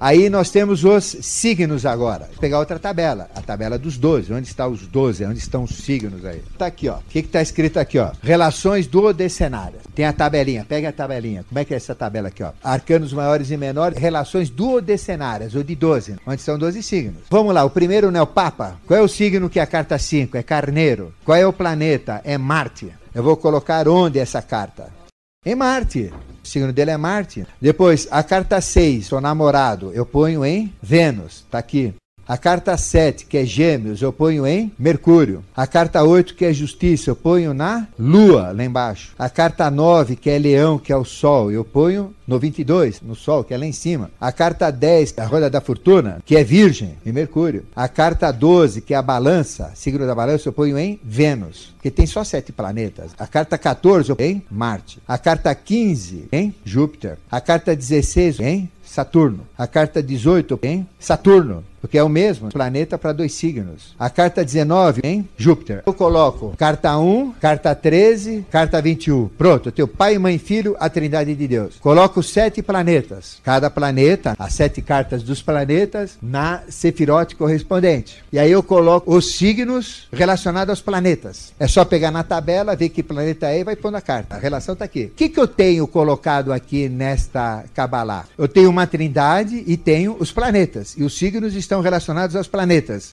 Aí nós temos os signos agora. Vou pegar outra tabela, a tabela dos 12. Onde estão os 12? Onde estão os signos aí? Tá aqui, ó. O que, que tá escrito aqui, ó? Relações do Tem a tabelinha, pega a tabelinha. Como é que é essa tabela aqui, ó? Arcanos maiores e menores, relações do decenárias, ou de 12, onde são 12 signos. Vamos lá, o primeiro não é o Papa. Qual é o signo que é a carta 5? É carneiro. Qual é o planeta? É Marte. Eu vou colocar onde essa carta? Em é Marte signo dele é Marte. Depois, a carta 6, seu namorado, eu ponho em Vênus, tá aqui. A carta 7, que é Gêmeos, eu ponho em Mercúrio. A carta 8, que é Justiça, eu ponho na Lua, lá embaixo. A carta 9, que é Leão, que é o Sol, eu ponho no 22, no Sol, que é lá em cima. A carta 10, a Roda da Fortuna, que é Virgem, em Mercúrio. A carta 12, que é a Balança, signo da Balança, eu ponho em Vênus, que tem só sete planetas. A carta 14, eu ponho em Marte. A carta 15, em Júpiter. A carta 16, em Saturno. A carta 18, hein? Saturno, porque é o mesmo planeta para dois signos. A carta 19, hein? Júpiter. Eu coloco carta 1, carta 13, carta 21. Pronto, teu pai, mãe, filho, a trindade de Deus. Coloco sete planetas. Cada planeta, as sete cartas dos planetas, na sefirote correspondente. E aí eu coloco os signos relacionados aos planetas. É só pegar na tabela, ver que planeta é e vai pôr na carta. A relação está aqui. O que, que eu tenho colocado aqui nesta Kabbalah? Eu tenho uma uma trindade e tenho os planetas. E os signos estão relacionados aos planetas.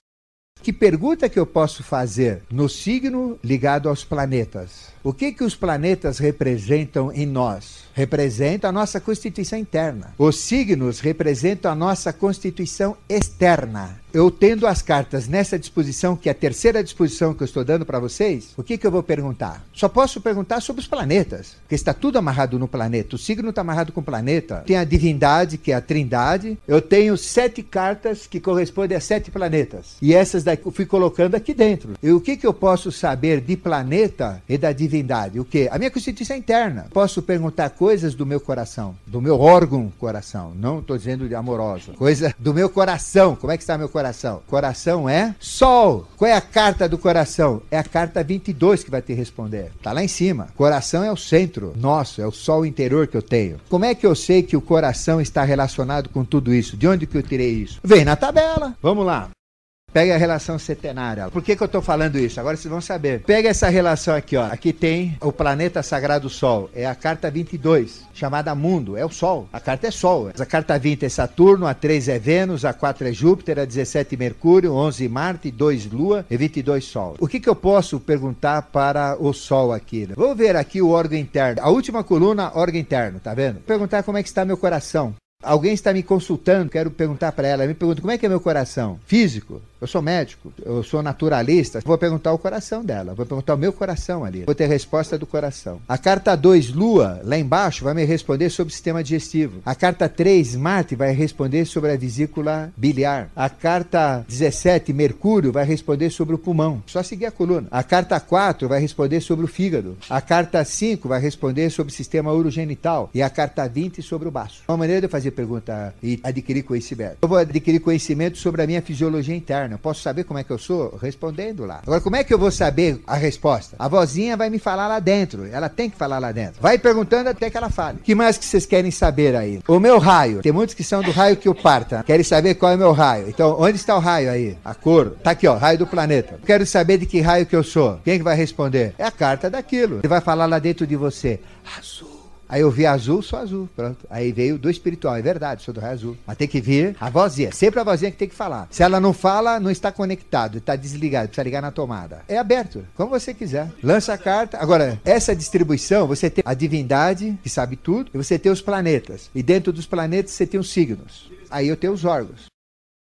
Que pergunta que eu posso fazer no signo ligado aos planetas? O que que os planetas representam em nós? Representam a nossa constituição interna. Os signos representam a nossa constituição externa eu tendo as cartas nessa disposição, que é a terceira disposição que eu estou dando para vocês, o que, que eu vou perguntar? Só posso perguntar sobre os planetas, porque está tudo amarrado no planeta. O signo está amarrado com o planeta. Tem a divindade, que é a trindade. Eu tenho sete cartas que correspondem a sete planetas. E essas daí eu fui colocando aqui dentro. E o que, que eu posso saber de planeta e da divindade? O que? A minha constituição é interna. Posso perguntar coisas do meu coração, do meu órgão coração. Não estou dizendo de amorosa, Coisa do meu coração. Como é que está meu coração? coração? Coração é Sol. Qual é a carta do coração? É a carta 22 que vai te responder. Tá lá em cima. Coração é o centro nosso, é o sol interior que eu tenho. Como é que eu sei que o coração está relacionado com tudo isso? De onde que eu tirei isso? Vem na tabela. Vamos lá. Pega a relação setenária. Por que, que eu tô falando isso? Agora vocês vão saber. Pega essa relação aqui, ó. Aqui tem o planeta sagrado Sol. É a carta 22, chamada Mundo. É o Sol. A carta é Sol. A carta 20 é Saturno, a 3 é Vênus, a 4 é Júpiter, a 17 é Mercúrio, 11 é Marte, 2 Lua e 22 Sol. O que, que eu posso perguntar para o Sol aqui? Vou ver aqui o órgão interno. A última coluna, órgão interno, tá vendo? Perguntar como é que está meu coração. Alguém está me consultando, quero perguntar para ela. Me pergunta como é que é meu coração? Físico? Eu sou médico, eu sou naturalista. Vou perguntar o coração dela, vou perguntar o meu coração ali. Vou ter a resposta do coração. A carta 2, Lua, lá embaixo, vai me responder sobre o sistema digestivo. A carta 3, Marte, vai responder sobre a vesícula biliar. A carta 17, Mercúrio, vai responder sobre o pulmão. Só seguir a coluna. A carta 4 vai responder sobre o fígado. A carta 5 vai responder sobre o sistema urogenital. E a carta 20 sobre o baço. É uma maneira de eu fazer fazer pergunta e adquirir conhecimento? Eu vou adquirir conhecimento sobre a minha fisiologia interna. Eu posso saber como é que eu sou? Respondendo lá. Agora, como é que eu vou saber a resposta? A vozinha vai me falar lá dentro. Ela tem que falar lá dentro. Vai perguntando até que ela fale. que mais que vocês querem saber aí? O meu raio. Tem muitos que são do raio que eu parta. Querem saber qual é o meu raio. Então, onde está o raio aí? A cor. Tá aqui, ó. Raio do planeta. Quero saber de que raio que eu sou. Quem que vai responder? É a carta daquilo. Ele vai falar lá dentro de você. Azul. Aí eu vi azul, sou azul, pronto. Aí veio do espiritual, é verdade, sou do raio azul. Mas tem que vir a vozinha, sempre a vozinha que tem que falar. Se ela não fala, não está conectado, está desligado, precisa ligar na tomada. É aberto, como você quiser. Lança a carta. Agora, essa distribuição, você tem a divindade, que sabe tudo, e você tem os planetas. E dentro dos planetas, você tem os signos. Aí eu tenho os órgãos.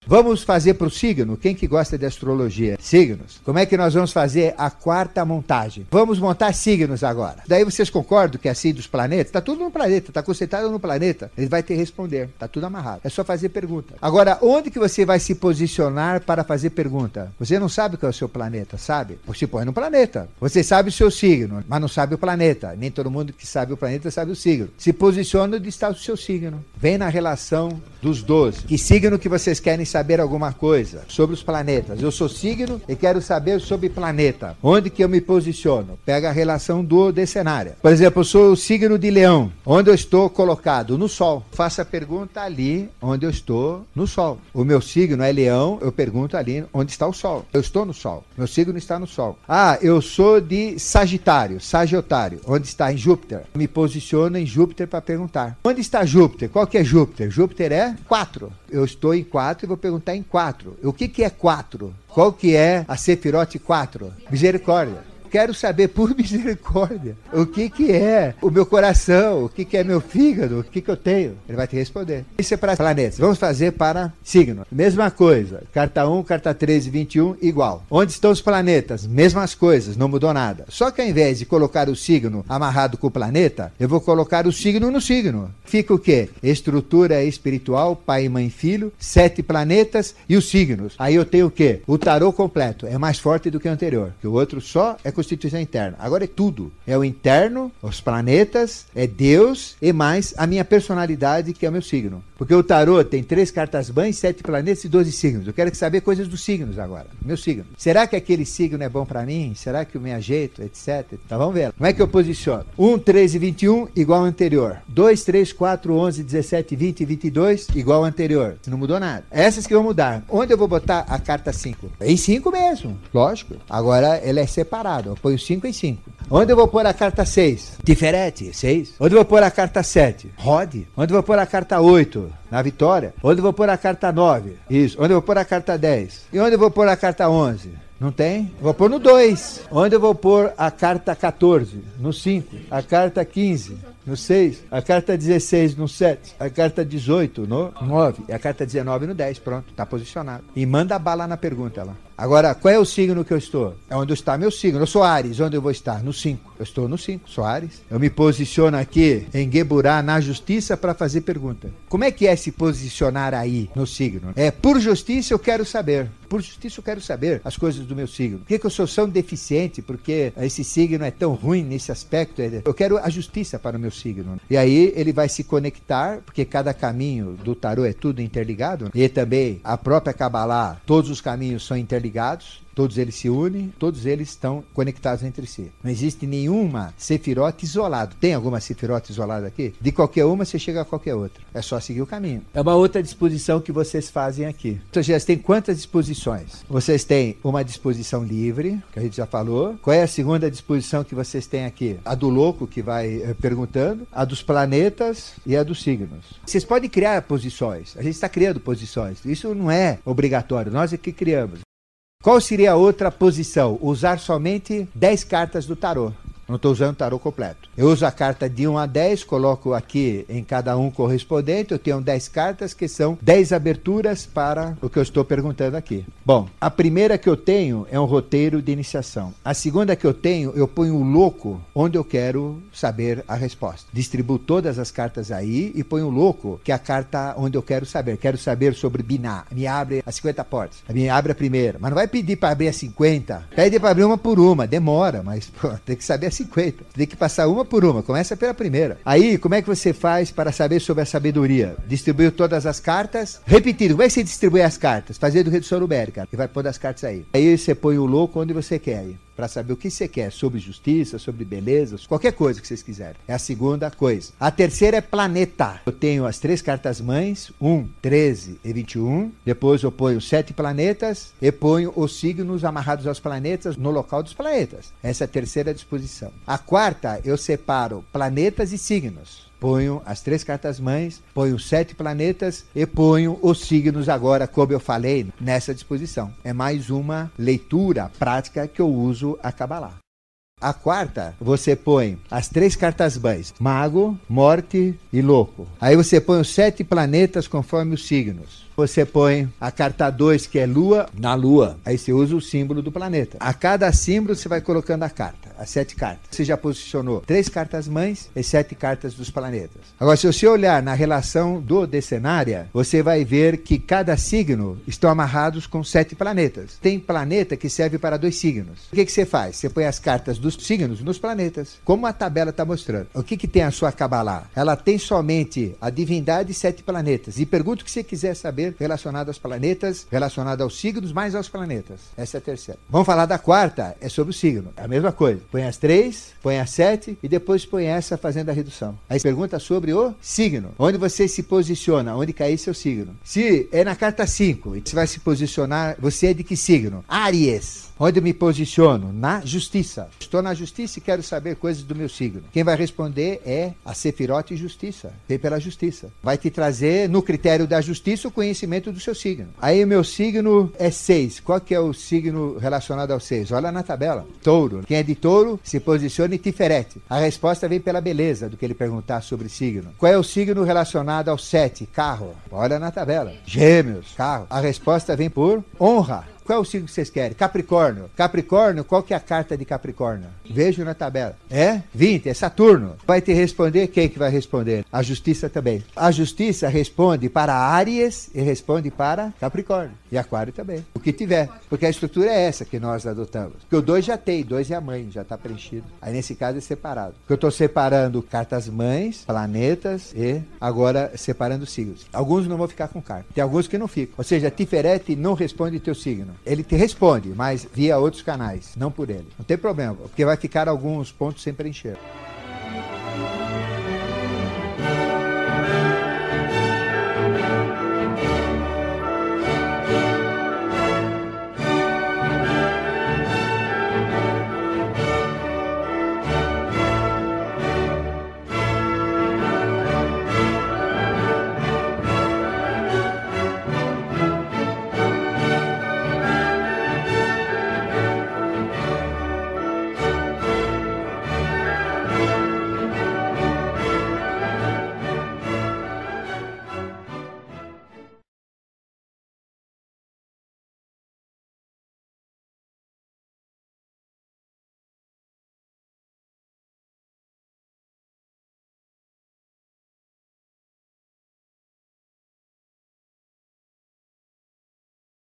Vamos fazer para o signo? Quem que gosta de astrologia? Signos. Como é que nós vamos fazer a quarta montagem? Vamos montar signos agora. Daí vocês concordam que é assim dos planetas? está tudo no planeta, está concentrado no planeta. Ele vai ter que responder, Está tudo amarrado. É só fazer pergunta. Agora, onde que você vai se posicionar para fazer pergunta? Você não sabe qual é o seu planeta, sabe? Você põe no planeta. Você sabe o seu signo, mas não sabe o planeta. Nem todo mundo que sabe o planeta sabe o signo. Se posiciona onde está o seu signo. Vem na relação dos 12. Que signo que vocês querem saber alguma coisa sobre os planetas. Eu sou signo e quero saber sobre planeta. Onde que eu me posiciono? Pega a relação do decenário. Por exemplo, eu sou o signo de leão. Onde eu estou colocado? No sol. Faça a pergunta ali onde eu estou no sol. O meu signo é leão, eu pergunto ali onde está o sol. Eu estou no sol. Meu signo está no sol. Ah, eu sou de sagitário, sagitário. Onde está? Em Júpiter. Me posiciono em Júpiter para perguntar. Onde está Júpiter? Qual que é Júpiter? Júpiter é 4. Eu estou em 4 e vou perguntar em quatro. O que, que é quatro? Qual que é a Sefirot 4? Misericórdia quero saber por misericórdia o que que é o meu coração, o que que é meu fígado, o que que eu tenho. Ele vai te responder. Isso é para planetas. Vamos fazer para signo. Mesma coisa. Carta 1, carta 13, 21, igual. Onde estão os planetas? Mesmas coisas, não mudou nada. Só que ao invés de colocar o signo amarrado com o planeta, eu vou colocar o signo no signo. Fica o quê? Estrutura espiritual, pai, mãe, filho, sete planetas e os signos. Aí eu tenho o quê? O tarô completo. É mais forte do que o anterior. Que o outro só é com constituição é interna. Agora é tudo. É o interno, os planetas, é Deus e mais a minha personalidade, que é o meu signo. Porque o tarô tem três cartas bãs, sete planetas e doze signos. Eu quero saber coisas dos signos agora. Meu signo. Será que aquele signo é bom para mim? Será que eu me ajeito? Etc. Então tá, vamos ver. Como é que eu posiciono? 1, 13, e 21, igual ao anterior. 2, 3, 4, 11, 17, 20 e 22, igual ao anterior. Não mudou nada. Essas que vão mudar. Onde eu vou botar a carta 5? Em 5 mesmo, lógico. Agora ela é separada. Eu ponho 5 em 5. Onde eu vou pôr a carta 6? Diferente, 6. Onde eu vou pôr a carta 7? Rode. Onde eu vou pôr a carta 8? Na vitória. Onde eu vou pôr a carta 9? Isso. Onde eu vou pôr a carta 10? E onde eu vou pôr a carta 11? Não tem? Vou pôr no 2. Onde eu vou pôr a carta 14? No 5. A carta 15? No 6. A carta 16? No 7. A carta 18? No 9. E a carta 19? No 10. Pronto, tá posicionado. E manda bala na pergunta lá. Agora, qual é o signo que eu estou? É onde está meu signo. Eu sou Ares, onde eu vou estar? No 5. Eu estou no 5, sou Ares. Eu me posiciono aqui em Geburá, na justiça, para fazer pergunta. Como é que é se posicionar aí no signo? É, por justiça eu quero saber. Por justiça eu quero saber as coisas do meu signo. Por que, que eu sou tão deficiente? Porque esse signo é tão ruim nesse aspecto. É, eu quero a justiça para o meu signo. E aí ele vai se conectar, porque cada caminho do tarô é tudo interligado. E também a própria Kabbalah, todos os caminhos são interligados ligados, todos eles se unem, todos eles estão conectados entre si. Não existe nenhuma Sefirot isolada. Tem alguma Sefirot isolada aqui? De qualquer uma você chega a qualquer outra. É só seguir o caminho. É uma outra disposição que vocês fazem aqui. Vocês já têm quantas disposições? Vocês têm uma disposição livre, que a gente já falou. Qual é a segunda disposição que vocês têm aqui? A do louco, que vai é, perguntando, a dos planetas e a dos signos. Vocês podem criar posições. A gente está criando posições. Isso não é obrigatório. Nós é que criamos. Qual seria a outra posição? Usar somente 10 cartas do tarô. Não estou usando o tarô completo. Eu uso a carta de 1 a 10, coloco aqui em cada um correspondente. Eu tenho 10 cartas que são 10 aberturas para o que eu estou perguntando aqui. Bom, a primeira que eu tenho é um roteiro de iniciação. A segunda que eu tenho, eu ponho o louco onde eu quero saber a resposta. Distribuo todas as cartas aí e ponho o louco, que é a carta onde eu quero saber. Quero saber sobre Biná. Me abre as 50 portas. Me abre a primeira. Mas não vai pedir para abrir as 50. Pede para abrir uma por uma. Demora, mas pô, tem que saber 50. Você tem que passar uma por uma, começa pela primeira. Aí, como é que você faz para saber sobre a sabedoria? Distribuiu todas as cartas? Repetindo, como é que você distribui as cartas? Fazendo redução numérica. E vai pôr as cartas aí. Aí você põe o louco onde você quer para saber o que você quer sobre justiça, sobre beleza qualquer coisa que vocês quiserem. É a segunda coisa. A terceira é planeta. Eu tenho as três cartas mães, 1, 13 e 21. Depois eu ponho sete planetas e ponho os signos amarrados aos planetas no local dos planetas. Essa é a terceira disposição. A quarta, eu separo planetas e signos ponho as três cartas mães, ponho os sete planetas e ponho os signos agora, como eu falei, nessa disposição. É mais uma leitura prática que eu uso a Kabbalah. A quarta, você põe as três cartas mães, Mago, Morte e Louco. Aí você põe os sete planetas conforme os signos você põe a carta 2, que é Lua, na Lua. Aí você usa o símbolo do planeta. A cada símbolo você vai colocando a carta, as sete cartas. Você já posicionou três cartas mães e sete cartas dos planetas. Agora, se você olhar na relação do decenária, você vai ver que cada signo estão amarrados com sete planetas. Tem planeta que serve para dois signos. O que, que você faz? Você põe as cartas dos signos nos planetas, como a tabela está mostrando. O que, que tem a sua Kabbalah? Ela tem somente a divindade e sete planetas. E pergunta o que você quiser saber saber relacionado aos planetas, relacionado aos signos, mais aos planetas. Essa é a terceira. Vamos falar da quarta, é sobre o signo. É a mesma coisa. Põe as três, põe as sete e depois põe essa fazendo a redução. Aí pergunta sobre o signo. Onde você se posiciona, onde cair seu signo. Se é na carta 5 e você vai se posicionar, você é de que signo? Áries. Onde me posiciono? Na justiça. Estou na justiça e quero saber coisas do meu signo. Quem vai responder é a Sefirote Justiça. Vem pela justiça. Vai te trazer, no critério da justiça, o conhecimento do seu signo. Aí o meu signo é 6. Qual que é o signo relacionado ao 6? Olha na tabela. Touro. Quem é de touro, se posiciona em Tiferete. A resposta vem pela beleza do que ele perguntar sobre signo. Qual é o signo relacionado ao 7? Carro. Olha na tabela. Gêmeos. Carro. A resposta vem por honra. Qual é o signo que vocês querem? Capricórnio. Capricórnio, qual que é a carta de Capricórnio? Vejo na tabela. É? 20, é Saturno. Vai te responder quem que vai responder? A justiça também. A justiça responde para Áries e responde para Capricórnio. E Aquário também. O que tiver. Porque a estrutura é essa que nós adotamos. Porque o dois já tem, dois é a mãe, já está preenchido. Aí nesse caso é separado. Porque eu estou separando cartas mães, planetas e agora separando signos. Alguns não vão ficar com carta. Tem alguns que não ficam. Ou seja, Tiferete não responde teu signo. Ele te responde, mas via outros canais, não por ele. Não tem problema, porque vai ficar alguns pontos sem preencher.